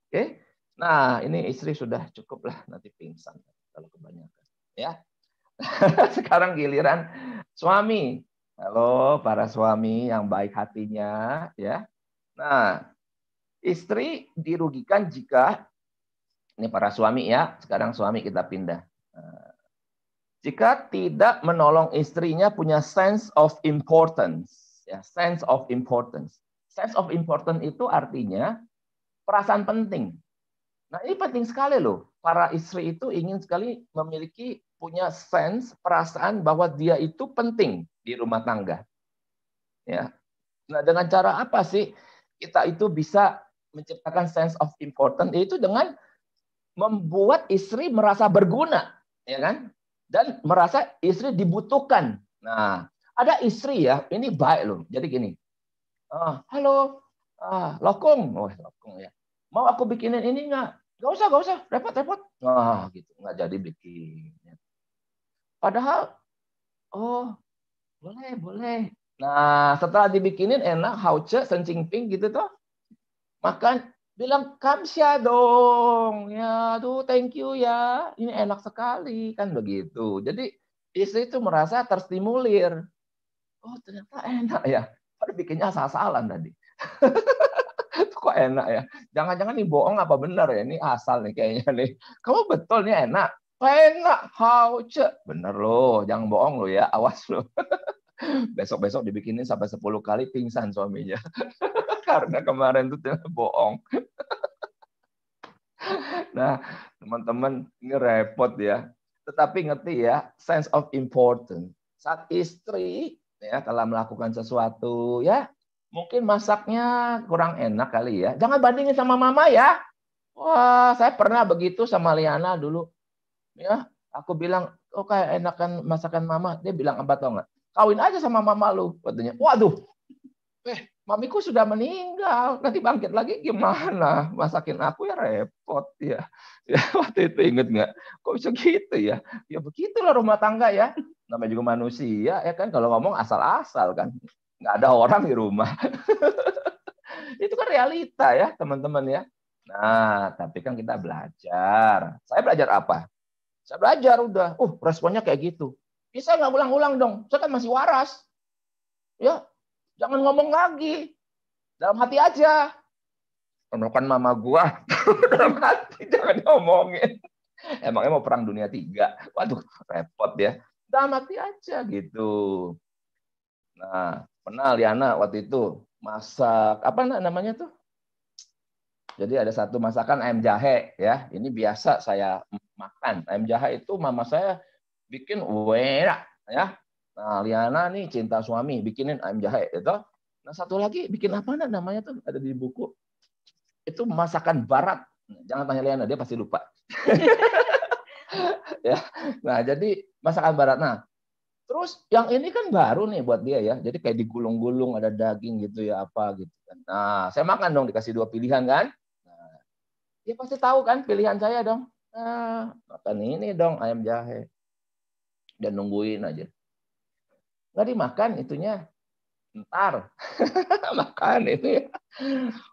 Oke, Nah, ini istri sudah cukup lah nanti pingsan kalau kebanyakan, ya. Sekarang giliran suami. Halo para suami yang baik hatinya, ya. Nah, istri dirugikan jika ini para suami ya. Sekarang suami kita pindah. Nah, jika tidak menolong istrinya punya sense of importance, ya, sense of importance. Sense of importance itu artinya perasaan penting. Nah ini penting sekali loh. Para istri itu ingin sekali memiliki punya sense perasaan bahwa dia itu penting di rumah tangga. Ya. Nah dengan cara apa sih kita itu bisa menciptakan sense of important Yaitu dengan membuat istri merasa berguna, ya kan? Dan merasa istri dibutuhkan. Nah, ada istri ya, ini baik loh. Jadi gini, ah, halo, ah, lokong, oh, lokong ya. Mau aku bikinin ini enggak Gak usah, gak usah, repot-repot. Wah, gitu, nggak jadi bikin. Padahal, oh, boleh, boleh. Nah, setelah dibikinin enak, hauce, pink gitu tuh. Makan, bilang kamsia dong. Ya, tuh thank you ya. Ini enak sekali, kan begitu. Jadi istri itu merasa terstimulir. Oh, ternyata enak ya. Padahal bikinnya asal-asalan tadi. itu kok enak ya? Jangan-jangan nih bohong apa benar ya? Ini asal nih kayaknya nih. Kamu betul nih enak. Enak, ce. Bener loh, jangan bohong lo ya, awas lo. Besok-besok dibikinin sampai 10 kali pingsan suaminya. Karena kemarin tuh bohong. nah, teman-teman, ini repot ya. Tetapi ngerti ya, sense of importance. Saat istri ya telah melakukan sesuatu ya Mungkin masaknya kurang enak kali ya. Jangan bandingin sama mama ya. Wah, saya pernah begitu sama Liana dulu. Ya, aku bilang, oh kayak enakan masakan mama. Dia bilang apa tau nggak? Kawin aja sama mama lu. Katanya, waduh. Eh, mamiku sudah meninggal. Nanti bangkit lagi gimana? Masakin aku ya repot ya. ya waktu itu inget nggak? Kok bisa gitu ya? Ya begitulah rumah tangga ya. Namanya juga manusia ya kan. Kalau ngomong asal-asal kan nggak ada orang di rumah. itu kan realita ya teman-teman ya. Nah, tapi kan kita belajar. Saya belajar apa? Saya belajar udah. Uh, responnya kayak gitu. Bisa nggak ulang-ulang dong. Saya kan masih waras. Ya, jangan ngomong lagi. Dalam hati aja. Menemukan mama gua. Dalam hati jangan ngomongin. Emangnya mau perang dunia tiga? Waduh, repot ya. Dalam hati aja gitu. Nah, pernah Liana waktu itu masak apa namanya tuh? Jadi ada satu masakan ayam jahe ya. Ini biasa saya makan. Ayam jahe itu mama saya bikin wera ya. Nah, Liana nih cinta suami bikinin ayam jahe itu. Ya nah, satu lagi bikin apa namanya tuh ada di buku. Itu masakan barat. Jangan tanya Liana, dia pasti lupa. ya. Nah, jadi masakan barat. Nah, Terus yang ini kan baru nih buat dia ya. Jadi kayak digulung-gulung ada daging gitu ya apa gitu kan. Nah, saya makan dong dikasih dua pilihan kan. Nah, dia pasti tahu kan pilihan saya dong. Nah, makan ini dong ayam jahe. Dan nungguin aja. Nggak dimakan itunya. Ntar. makan ini ya.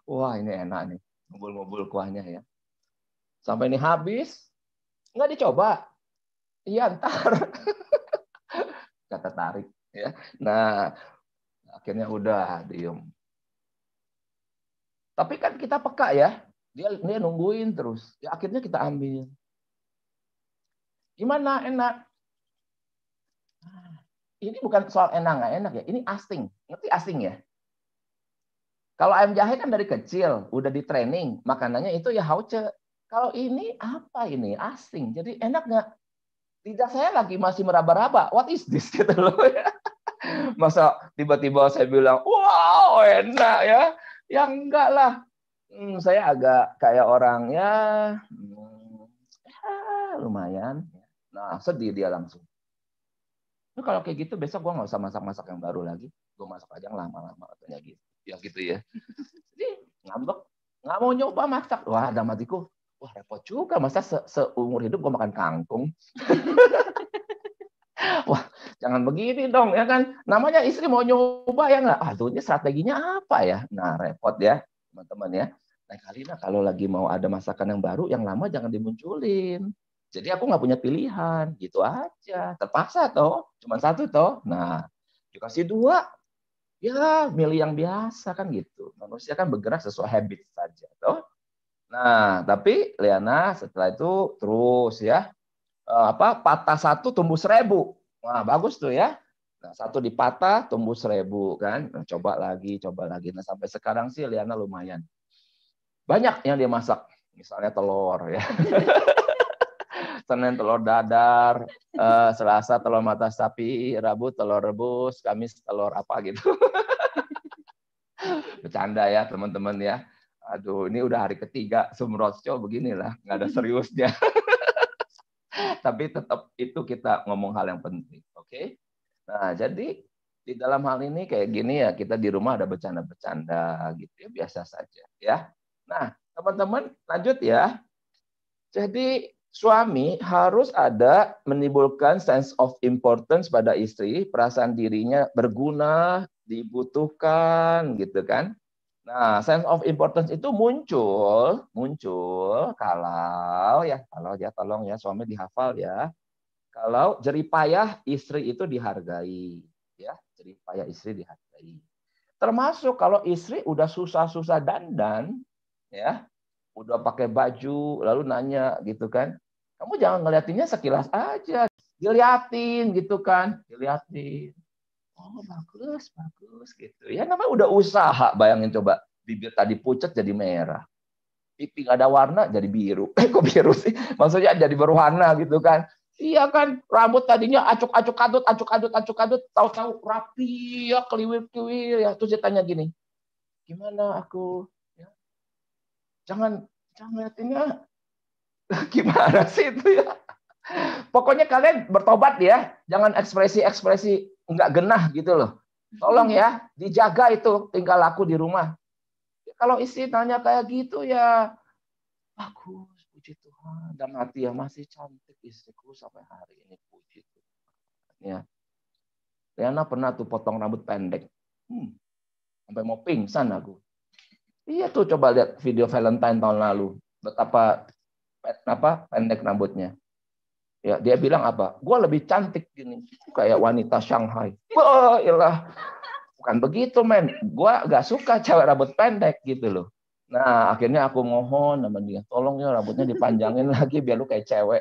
Wah, ini enak nih. Ngumpul-ngumpul kuahnya ya. Sampai ini habis. Nggak dicoba. Iya, ntar. kata tarik ya iya. nah akhirnya udah diem tapi kan kita peka ya dia dia nungguin terus ya akhirnya kita ambil gimana enak ini bukan soal enak nggak enak ya ini asing, ngerti asing ya kalau ayam jahe kan dari kecil udah di training makanannya itu ya hauce kalau ini apa ini asing jadi enak nggak lidah saya lagi masih meraba-raba. What is this gitu loh. Ya. Masa tiba-tiba saya bilang, wow enak ya. Ya enggak lah. Hmm, saya agak kayak orang ya, hmm, ya lumayan. Nah sedih dia langsung. Nah, kalau kayak gitu besok gue nggak usah masak-masak yang baru lagi. Gue masak aja yang lama-lama gitu. Ya gitu ya. Jadi ngambek. Nggak mau nyoba masak. Wah, ada matiku wah repot juga masa seumur hidup gue makan kangkung wah jangan begini dong ya kan namanya istri mau nyoba ya nggak Ah ini strateginya apa ya nah repot ya teman-teman ya Nah kali ini kalau lagi mau ada masakan yang baru yang lama jangan dimunculin jadi aku nggak punya pilihan gitu aja terpaksa toh cuma satu toh nah dikasih dua ya milih yang biasa kan gitu manusia kan bergerak sesuai habit saja toh Nah, tapi Liana setelah itu terus ya eh, apa patah satu tumbuh seribu. Nah, bagus tuh ya. Nah, satu dipatah tumbuh seribu kan. Nah, coba lagi, coba lagi. Nah, sampai sekarang sih Liana lumayan. Banyak yang dia masak. Misalnya telur ya. Senin telur dadar, eh, Selasa telur mata sapi, Rabu telur rebus, Kamis telur apa gitu. Bercanda ya teman-teman ya aduh ini udah hari ketiga sumrosco beginilah nggak ada seriusnya tapi tetap itu kita ngomong hal yang penting oke okay? nah jadi di dalam hal ini kayak gini ya kita di rumah ada bercanda-bercanda gitu ya biasa saja ya nah teman-teman lanjut ya jadi suami harus ada menimbulkan sense of importance pada istri perasaan dirinya berguna dibutuhkan gitu kan Nah, sense of importance itu muncul, muncul kalau ya, kalau ya tolong ya suami dihafal ya. Kalau jeripayah istri itu dihargai, ya, jeripayah istri dihargai. Termasuk kalau istri udah susah-susah dandan, ya, udah pakai baju lalu nanya gitu kan. Kamu jangan ngeliatinnya sekilas aja, diliatin gitu kan, diliatin oh bagus bagus gitu ya namanya udah usaha bayangin coba bibir tadi pucat jadi merah pipi nggak ada warna jadi biru eh kok biru sih maksudnya jadi berwarna gitu kan iya kan rambut tadinya acuk acuk adut acuk adut acuk adut tahu tahu rapi ya keliwir keliwir ya terus dia tanya gini gimana aku ya. jangan jangan liatinnya gimana sih itu ya pokoknya kalian bertobat ya jangan ekspresi ekspresi nggak genah gitu loh. Tolong ya, dijaga itu tinggal laku di rumah. Ya, kalau istri tanya kayak gitu ya, bagus, puji Tuhan. Dan hati ya masih cantik istriku sampai hari ini, puji Tuhan. Ya. Riana pernah tuh potong rambut pendek. Hmm, sampai mau pingsan aku. Iya tuh coba lihat video Valentine tahun lalu. Betapa apa pendek rambutnya. Ya, dia bilang apa? Gue lebih cantik gini, kayak wanita Shanghai. Wah, oh, ilah. Bukan begitu, men. Gue gak suka cewek rambut pendek gitu loh. Nah, akhirnya aku mohon sama dia, tolong ya rambutnya dipanjangin lagi biar lu kayak cewek.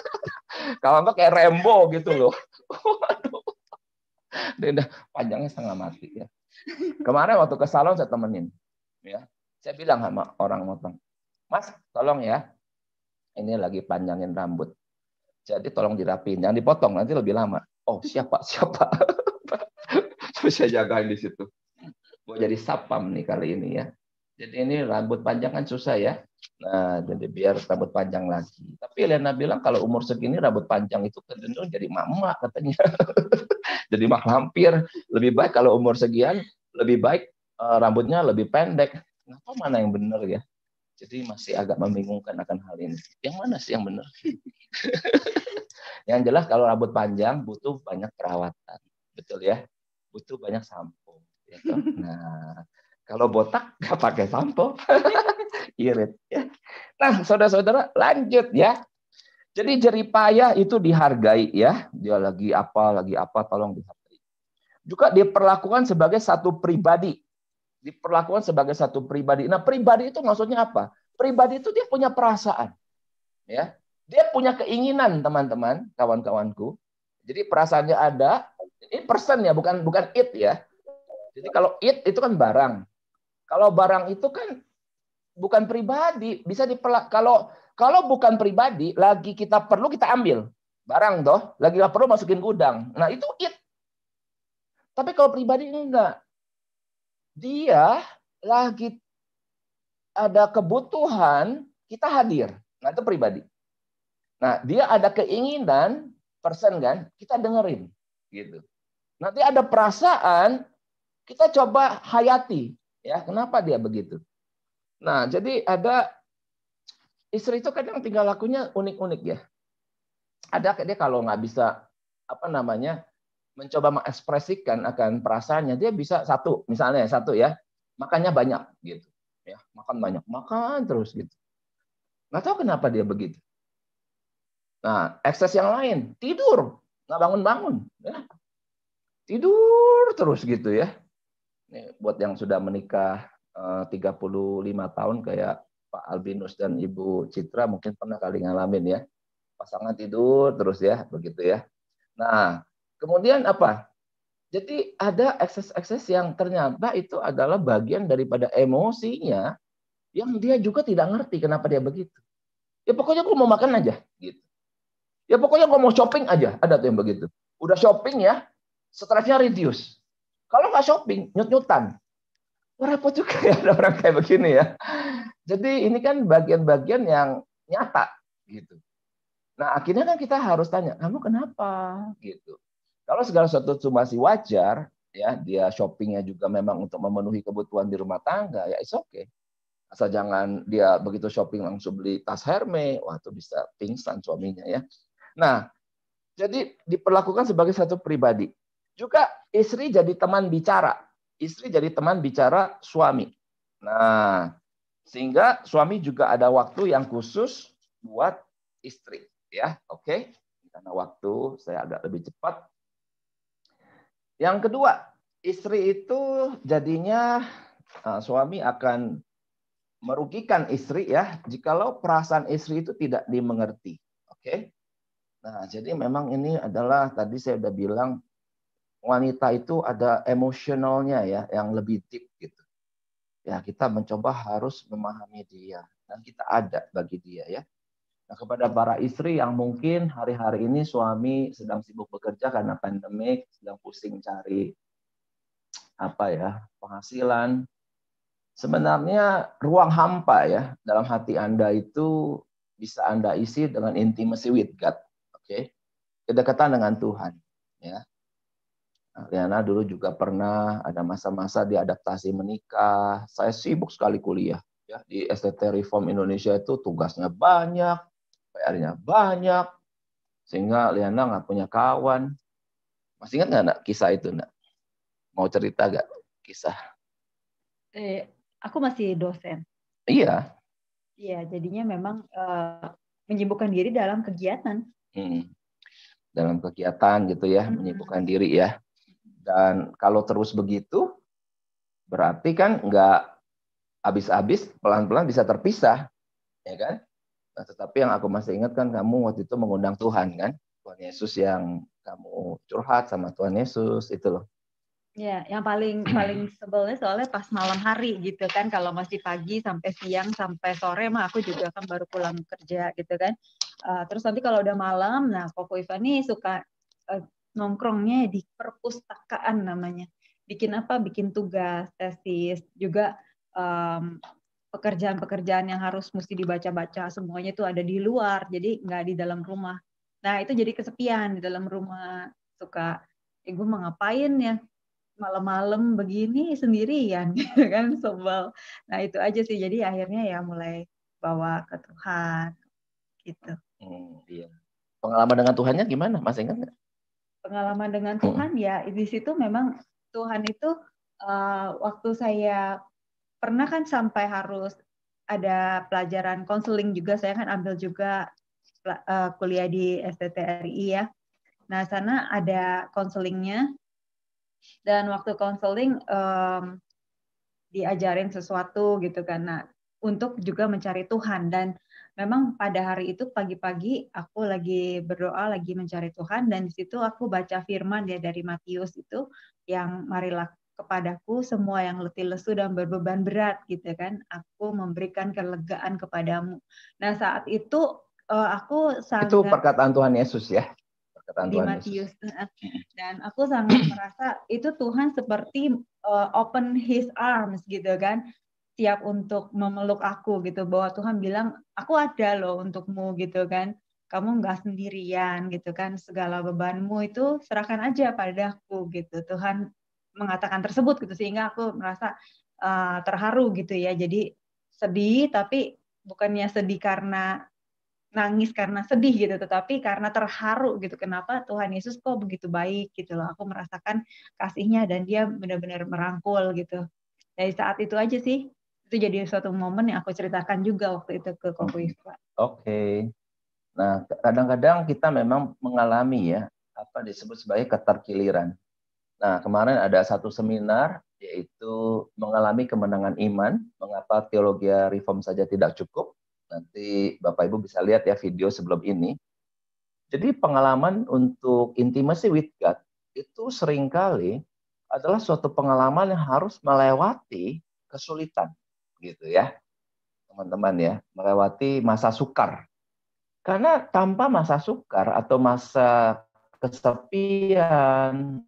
Kalau enggak kayak Rembo gitu loh. Waduh. Dia panjangnya setengah mati ya. Kemarin waktu ke salon saya temenin, ya. Saya bilang sama orang motong, Mas, tolong ya, ini lagi panjangin rambut. Jadi tolong dirapiin, jangan dipotong nanti lebih lama. Oh siapa siapa? Terus saya jagain di situ. Gue jadi sapam nih kali ini ya. Jadi ini rambut panjang kan susah ya. Nah, jadi biar rambut panjang lagi. Tapi Elena bilang kalau umur segini rambut panjang itu kedengar jadi mama katanya. jadi mak lampir. Lebih baik kalau umur segian lebih baik eh, rambutnya lebih pendek. Kenapa mana yang benar ya? Jadi masih agak membingungkan akan hal ini. Yang mana sih yang benar? yang jelas kalau rambut panjang butuh banyak perawatan, betul ya? Butuh banyak sampo. Ya kan? Nah, kalau botak nggak pakai sampo, irit. Ya. Nah, saudara-saudara lanjut ya. Jadi jeripayah itu dihargai ya. Dia lagi apa, lagi apa, tolong dihargai. Juga diperlakukan sebagai satu pribadi diperlakukan sebagai satu pribadi. Nah, pribadi itu maksudnya apa? Pribadi itu dia punya perasaan. Ya. Dia punya keinginan, teman-teman, kawan-kawanku. Jadi perasaannya ada. Ini person ya, bukan bukan it ya. Jadi kalau it itu kan barang. Kalau barang itu kan bukan pribadi, bisa diperlak kalau kalau bukan pribadi, lagi kita perlu kita ambil barang toh, lagi nggak perlu masukin gudang. Nah itu it. Tapi kalau pribadi enggak, dia lagi ada kebutuhan, kita hadir. Nah, itu pribadi. Nah, dia ada keinginan, person kan, kita dengerin. gitu. Nanti ada perasaan, kita coba hayati. ya Kenapa dia begitu? Nah, jadi ada istri itu kadang tinggal lakunya unik-unik ya. Ada dia kalau nggak bisa apa namanya mencoba mengekspresikan akan perasaannya dia bisa satu misalnya satu ya makannya banyak gitu ya makan banyak makan terus gitu nggak tahu kenapa dia begitu nah ekses yang lain tidur nggak bangun bangun ya. tidur terus gitu ya ini buat yang sudah menikah 35 eh, tahun kayak Pak Albinus dan Ibu Citra mungkin pernah kali ngalamin ya pasangan tidur terus ya begitu ya nah Kemudian apa? Jadi ada ekses-ekses yang ternyata itu adalah bagian daripada emosinya yang dia juga tidak ngerti kenapa dia begitu. Ya pokoknya gue mau makan aja gitu. Ya pokoknya gue mau shopping aja, ada tuh yang begitu. Udah shopping ya, stressnya reduce. Kalau nggak shopping, nyut-nyutan. Berapa juga ya ada orang kayak begini ya. Jadi ini kan bagian-bagian yang nyata gitu. Nah akhirnya kan kita harus tanya, kamu kenapa gitu. Kalau segala sesuatu masih wajar, ya dia shoppingnya juga memang untuk memenuhi kebutuhan di rumah tangga, ya it's okay. Asal jangan dia begitu shopping langsung beli tas Hermes, wah itu bisa pingsan suaminya ya. Nah, jadi diperlakukan sebagai satu pribadi. Juga istri jadi teman bicara, istri jadi teman bicara suami. Nah, sehingga suami juga ada waktu yang khusus buat istri, ya, oke? Okay? Karena waktu saya agak lebih cepat. Yang kedua, istri itu jadinya uh, suami akan merugikan istri ya jikalau perasaan istri itu tidak dimengerti. Oke. Okay? Nah, jadi memang ini adalah tadi saya sudah bilang wanita itu ada emosionalnya ya yang lebih deep gitu. Ya, kita mencoba harus memahami dia dan kita ada bagi dia ya. Nah, kepada para istri yang mungkin hari-hari ini suami sedang sibuk bekerja karena pandemik, sedang pusing cari apa ya penghasilan. Sebenarnya ruang hampa ya dalam hati Anda itu bisa Anda isi dengan intimacy with God. Oke. Okay? Kedekatan dengan Tuhan, ya. Riana dulu juga pernah ada masa-masa diadaptasi menikah. Saya sibuk sekali kuliah ya di STT Reform Indonesia itu tugasnya banyak, PR-nya banyak, sehingga Liana nggak punya kawan. Masih ingat nggak kisah itu nak? Mau cerita nggak kisah? Eh, aku masih dosen. Iya. Iya, jadinya memang uh, menyibukkan diri dalam kegiatan. Hmm. Dalam kegiatan gitu ya, hmm. menyibukkan diri ya. Dan kalau terus begitu, berarti kan nggak habis-habis pelan-pelan bisa terpisah, ya kan? Nah, tetapi yang aku masih ingat kan kamu waktu itu mengundang Tuhan kan? Tuhan Yesus yang kamu curhat sama Tuhan Yesus itu loh. Ya, yang paling paling sebelnya soalnya pas malam hari gitu kan. Kalau masih pagi sampai siang sampai sore mah aku juga kan baru pulang kerja gitu kan. Uh, terus nanti kalau udah malam, nah Koko Ivan nih suka uh, nongkrongnya di perpustakaan namanya. Bikin apa? Bikin tugas, tesis, juga um, pekerjaan-pekerjaan yang harus mesti dibaca-baca semuanya itu ada di luar jadi nggak di dalam rumah nah itu jadi kesepian di dalam rumah suka eh, gue mau ngapain ya malam-malam begini sendirian gitu kan sobel nah itu aja sih jadi akhirnya ya mulai bawa ke Tuhan gitu hmm, iya. pengalaman dengan Tuhannya gimana masih ingat nggak pengalaman dengan Tuhan hmm. ya di situ memang Tuhan itu uh, waktu saya pernah kan sampai harus ada pelajaran konseling juga saya kan ambil juga eh, kuliah di STTRI ya nah sana ada konselingnya dan waktu konseling um, diajarin sesuatu gitu kan nah, untuk juga mencari Tuhan dan memang pada hari itu pagi-pagi aku lagi berdoa lagi mencari Tuhan dan di situ aku baca firman ya dari Matius itu yang marilah kepadaku semua yang letih lesu dan berbeban berat gitu ya kan aku memberikan kelegaan kepadamu nah saat itu eh, aku sangat itu perkataan Tuhan Yesus ya perkataan di Tuhan Matius Yesus. Eh, eh. dan aku sangat merasa itu Tuhan seperti uh, open His arms gitu kan siap untuk memeluk aku gitu bahwa Tuhan bilang aku ada loh untukmu gitu kan kamu nggak sendirian gitu kan segala bebanmu itu serahkan aja padaku gitu Tuhan mengatakan tersebut gitu sehingga aku merasa uh, terharu gitu ya jadi sedih tapi bukannya sedih karena nangis karena sedih gitu tetapi karena terharu gitu kenapa Tuhan Yesus kok begitu baik gitu loh aku merasakan kasihnya dan dia benar-benar merangkul gitu dari saat itu aja sih itu jadi suatu momen yang aku ceritakan juga waktu itu ke Koko Oke. Okay. Nah, kadang-kadang kita memang mengalami ya apa disebut sebagai keterkiliran. Nah, kemarin ada satu seminar yaitu mengalami kemenangan iman, mengapa teologi reform saja tidak cukup. Nanti Bapak Ibu bisa lihat ya video sebelum ini. Jadi pengalaman untuk intimacy with God itu seringkali adalah suatu pengalaman yang harus melewati kesulitan gitu ya. Teman-teman ya, melewati masa sukar. Karena tanpa masa sukar atau masa kesepian,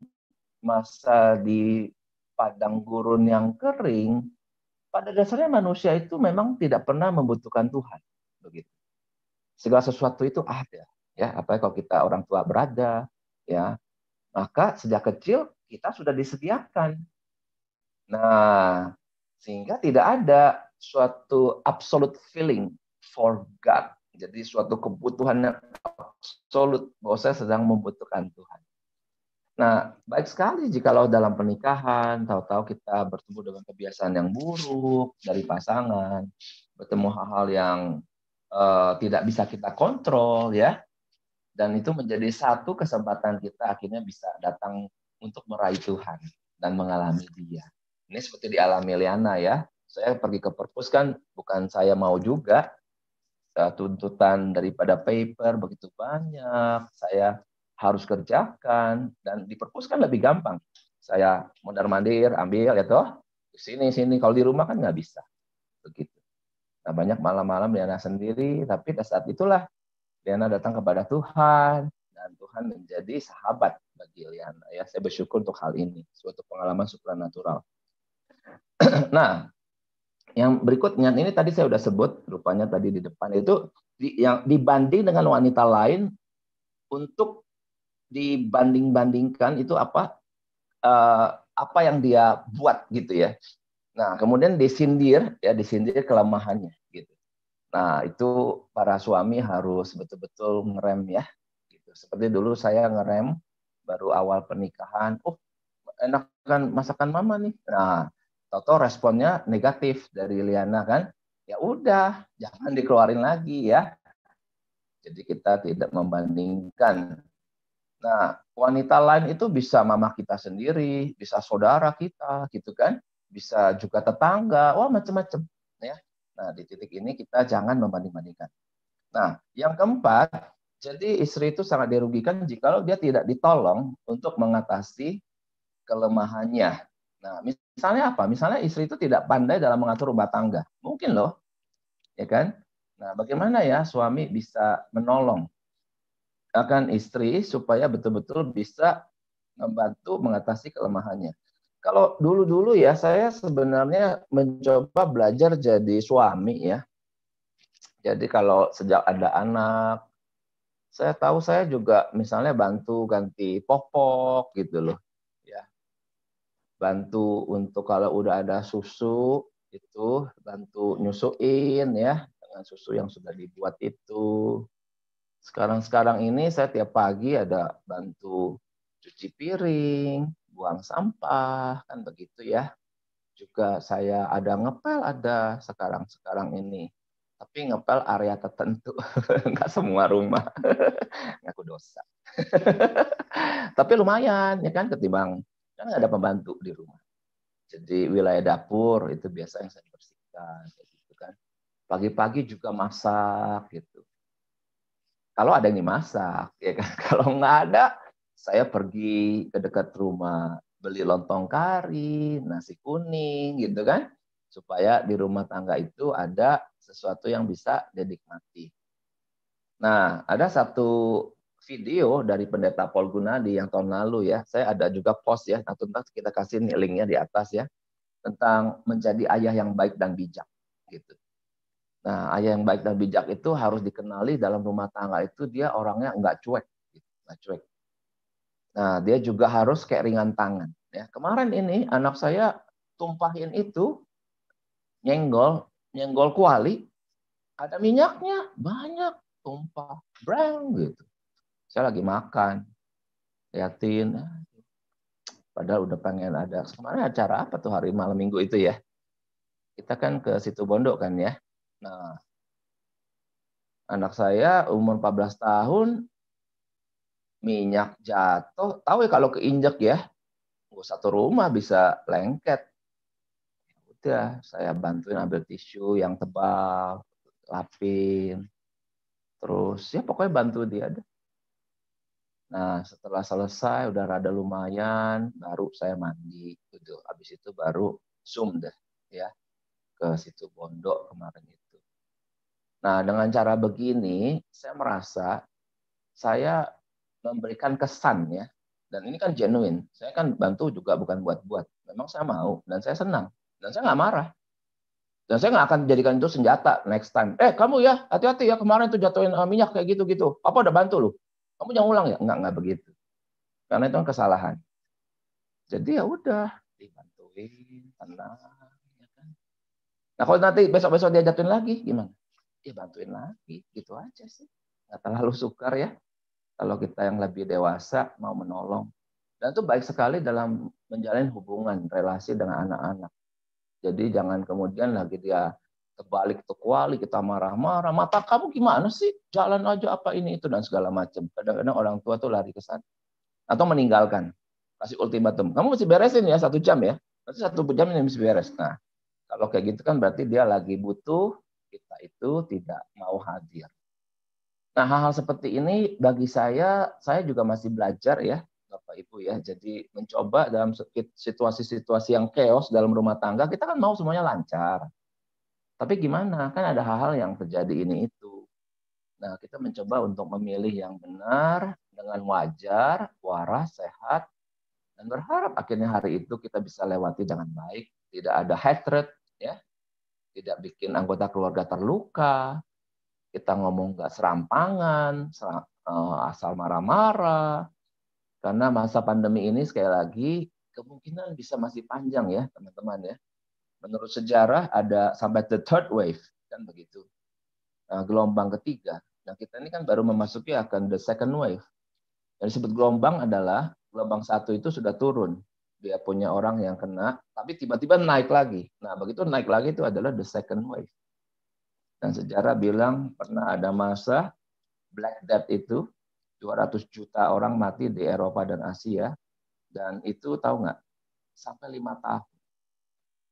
masa di padang gurun yang kering, pada dasarnya manusia itu memang tidak pernah membutuhkan Tuhan, begitu. Segala sesuatu itu ada, ya. Apa kalau kita orang tua berada, ya. Maka sejak kecil kita sudah disediakan. Nah, sehingga tidak ada suatu absolute feeling for God. Jadi suatu kebutuhan yang absolut bahwa saya sedang membutuhkan Tuhan. Nah, baik sekali jika jikalau dalam pernikahan, tahu-tahu kita bertemu dengan kebiasaan yang buruk dari pasangan, bertemu hal-hal yang uh, tidak bisa kita kontrol, ya. Dan itu menjadi satu kesempatan kita akhirnya bisa datang untuk meraih Tuhan dan mengalami Dia. Ini seperti di alam Liana ya. Saya pergi ke perpus kan bukan saya mau juga, tuntutan daripada paper begitu banyak. Saya harus kerjakan dan di lebih gampang. Saya mondar mandir ambil ya toh sini sini kalau di rumah kan nggak bisa begitu. Nah banyak malam-malam Diana sendiri tapi pada saat itulah Diana datang kepada Tuhan dan Tuhan menjadi sahabat bagi Liana ya saya bersyukur untuk hal ini suatu pengalaman supranatural. nah yang berikutnya ini tadi saya sudah sebut rupanya tadi di depan itu yang dibanding dengan wanita lain untuk dibanding-bandingkan itu apa uh, apa yang dia buat gitu ya. Nah, kemudian disindir ya disindir kelemahannya gitu. Nah, itu para suami harus betul-betul ngerem ya. Gitu. Seperti dulu saya ngerem baru awal pernikahan, oh enakan masakan mama nih. Nah, Toto responnya negatif dari Liana kan. Ya udah, jangan dikeluarin lagi ya. Jadi kita tidak membandingkan Nah, wanita lain itu bisa mama kita sendiri, bisa saudara kita, gitu kan? Bisa juga tetangga, wah macam-macam, ya. Nah, di titik ini kita jangan membanding-bandingkan. Nah, yang keempat, jadi istri itu sangat dirugikan jika dia tidak ditolong untuk mengatasi kelemahannya. Nah, misalnya apa? Misalnya istri itu tidak pandai dalam mengatur rumah tangga. Mungkin loh. Ya kan? Nah, bagaimana ya suami bisa menolong akan istri supaya betul-betul bisa membantu mengatasi kelemahannya. Kalau dulu-dulu ya saya sebenarnya mencoba belajar jadi suami ya. Jadi kalau sejak ada anak, saya tahu saya juga misalnya bantu ganti popok gitu loh ya. Bantu untuk kalau udah ada susu itu bantu nyusuin ya dengan susu yang sudah dibuat itu sekarang-sekarang ini saya tiap pagi ada bantu cuci piring, buang sampah, kan begitu ya. Juga saya ada ngepel ada sekarang-sekarang ini. Tapi ngepel area tertentu, nggak semua rumah. Ngaku dosa. Tapi lumayan, ya kan ketimbang. Kan ada pembantu di rumah. Jadi wilayah dapur itu biasa yang saya bersihkan. Gitu kan. Pagi-pagi juga masak gitu kalau ada yang dimasak, ya kan. Kalau nggak ada, saya pergi ke dekat rumah beli lontong kari, nasi kuning, gitu kan, supaya di rumah tangga itu ada sesuatu yang bisa dinikmati. Nah, ada satu video dari pendeta Paul Gunadi yang tahun lalu ya, saya ada juga post ya, nah, tentang kita kasih linknya di atas ya, tentang menjadi ayah yang baik dan bijak gitu. Nah, ayah yang baik dan bijak itu harus dikenali dalam rumah tangga itu dia orangnya nggak cuek, nggak cuek. Nah, dia juga harus kayak ringan tangan. Ya, kemarin ini anak saya tumpahin itu nyenggol, nyenggol kuali, ada minyaknya banyak tumpah, brand gitu. Saya lagi makan, liatin, ah, padahal udah pengen ada kemarin acara apa tuh hari malam minggu itu ya? Kita kan ke situ Bondo kan ya Nah, anak saya umur 14 tahun minyak jatuh, tahu ya kalau keinjak ya, oh, satu rumah bisa lengket. Ya udah, saya bantuin ambil tisu yang tebal, lapin. Terus ya pokoknya bantu dia deh. Nah, setelah selesai udah rada lumayan, baru saya mandi gitu. Habis itu baru zoom deh ya ke situ Bondo kemarin itu. Nah, dengan cara begini, saya merasa saya memberikan kesan ya. Dan ini kan genuine. Saya kan bantu juga bukan buat-buat. Memang saya mau dan saya senang dan saya nggak marah. Dan saya nggak akan jadikan itu senjata next time. Eh kamu ya hati-hati ya kemarin tuh jatuhin eh, minyak kayak gitu-gitu. apa-apa udah bantu lu. Kamu jangan ulang ya. Nggak nggak begitu. Karena itu kan kesalahan. Jadi ya udah dibantuin tenang. Ya kan? Nah kalau nanti besok-besok dia jatuhin lagi gimana? ya bantuin lagi gitu aja sih nggak terlalu sukar ya kalau kita yang lebih dewasa mau menolong dan itu baik sekali dalam menjalin hubungan relasi dengan anak-anak jadi jangan kemudian lagi dia terbalik kuali kita marah-marah mata kamu gimana sih jalan aja apa ini itu dan segala macam kadang-kadang orang tua tuh lari ke sana atau meninggalkan kasih ultimatum kamu mesti beresin ya satu jam ya nanti satu jam ini mesti beres nah kalau kayak gitu kan berarti dia lagi butuh kita itu tidak mau hadir. Nah, hal-hal seperti ini bagi saya, saya juga masih belajar ya, Bapak Ibu ya. Jadi mencoba dalam situasi-situasi yang chaos dalam rumah tangga, kita kan mau semuanya lancar. Tapi gimana? Kan ada hal-hal yang terjadi ini itu. Nah, kita mencoba untuk memilih yang benar dengan wajar, waras, sehat, dan berharap akhirnya hari itu kita bisa lewati dengan baik, tidak ada hatred, ya, tidak bikin anggota keluarga terluka, kita ngomong nggak serampangan, eh, asal marah-marah. Karena masa pandemi ini sekali lagi kemungkinan bisa masih panjang ya teman-teman ya. Menurut sejarah ada sampai the third wave kan begitu, nah, gelombang ketiga. Nah kita ini kan baru memasuki akan the second wave. Yang disebut gelombang adalah gelombang satu itu sudah turun, ya punya orang yang kena, tapi tiba-tiba naik lagi. Nah, begitu naik lagi itu adalah the second wave. Dan sejarah bilang pernah ada masa Black Death itu 200 juta orang mati di Eropa dan Asia, dan itu tahu nggak sampai lima tahun.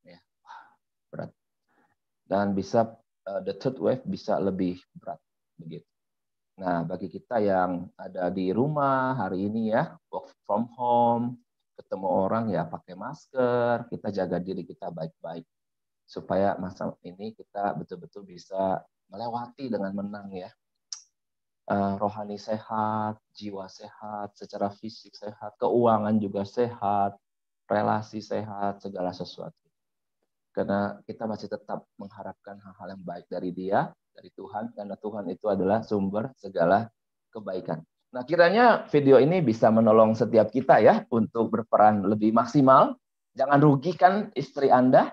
Ya, berat. Dan bisa eh, the third wave bisa lebih berat begitu. Nah, bagi kita yang ada di rumah hari ini ya, work from home, ketemu orang ya pakai masker, kita jaga diri kita baik-baik supaya masa ini kita betul-betul bisa melewati dengan menang ya. Eh, rohani sehat, jiwa sehat, secara fisik sehat, keuangan juga sehat, relasi sehat, segala sesuatu. Karena kita masih tetap mengharapkan hal-hal yang baik dari Dia, dari Tuhan, karena Tuhan itu adalah sumber segala kebaikan. Nah, kiranya video ini bisa menolong setiap kita ya untuk berperan lebih maksimal. Jangan rugikan istri Anda,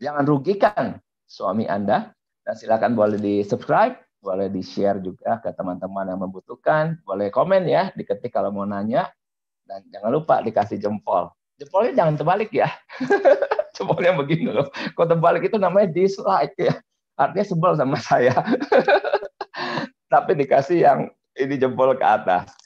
jangan rugikan suami Anda. Dan silakan boleh di-subscribe, boleh di-share juga ke teman-teman yang membutuhkan, boleh komen ya, diketik kalau mau nanya. Dan jangan lupa dikasih jempol. Jempolnya jangan terbalik ya. Jempolnya begini loh. Kalau terbalik itu namanya dislike ya. Artinya sebel sama saya. Tapi dikasih yang ini jempol ke atas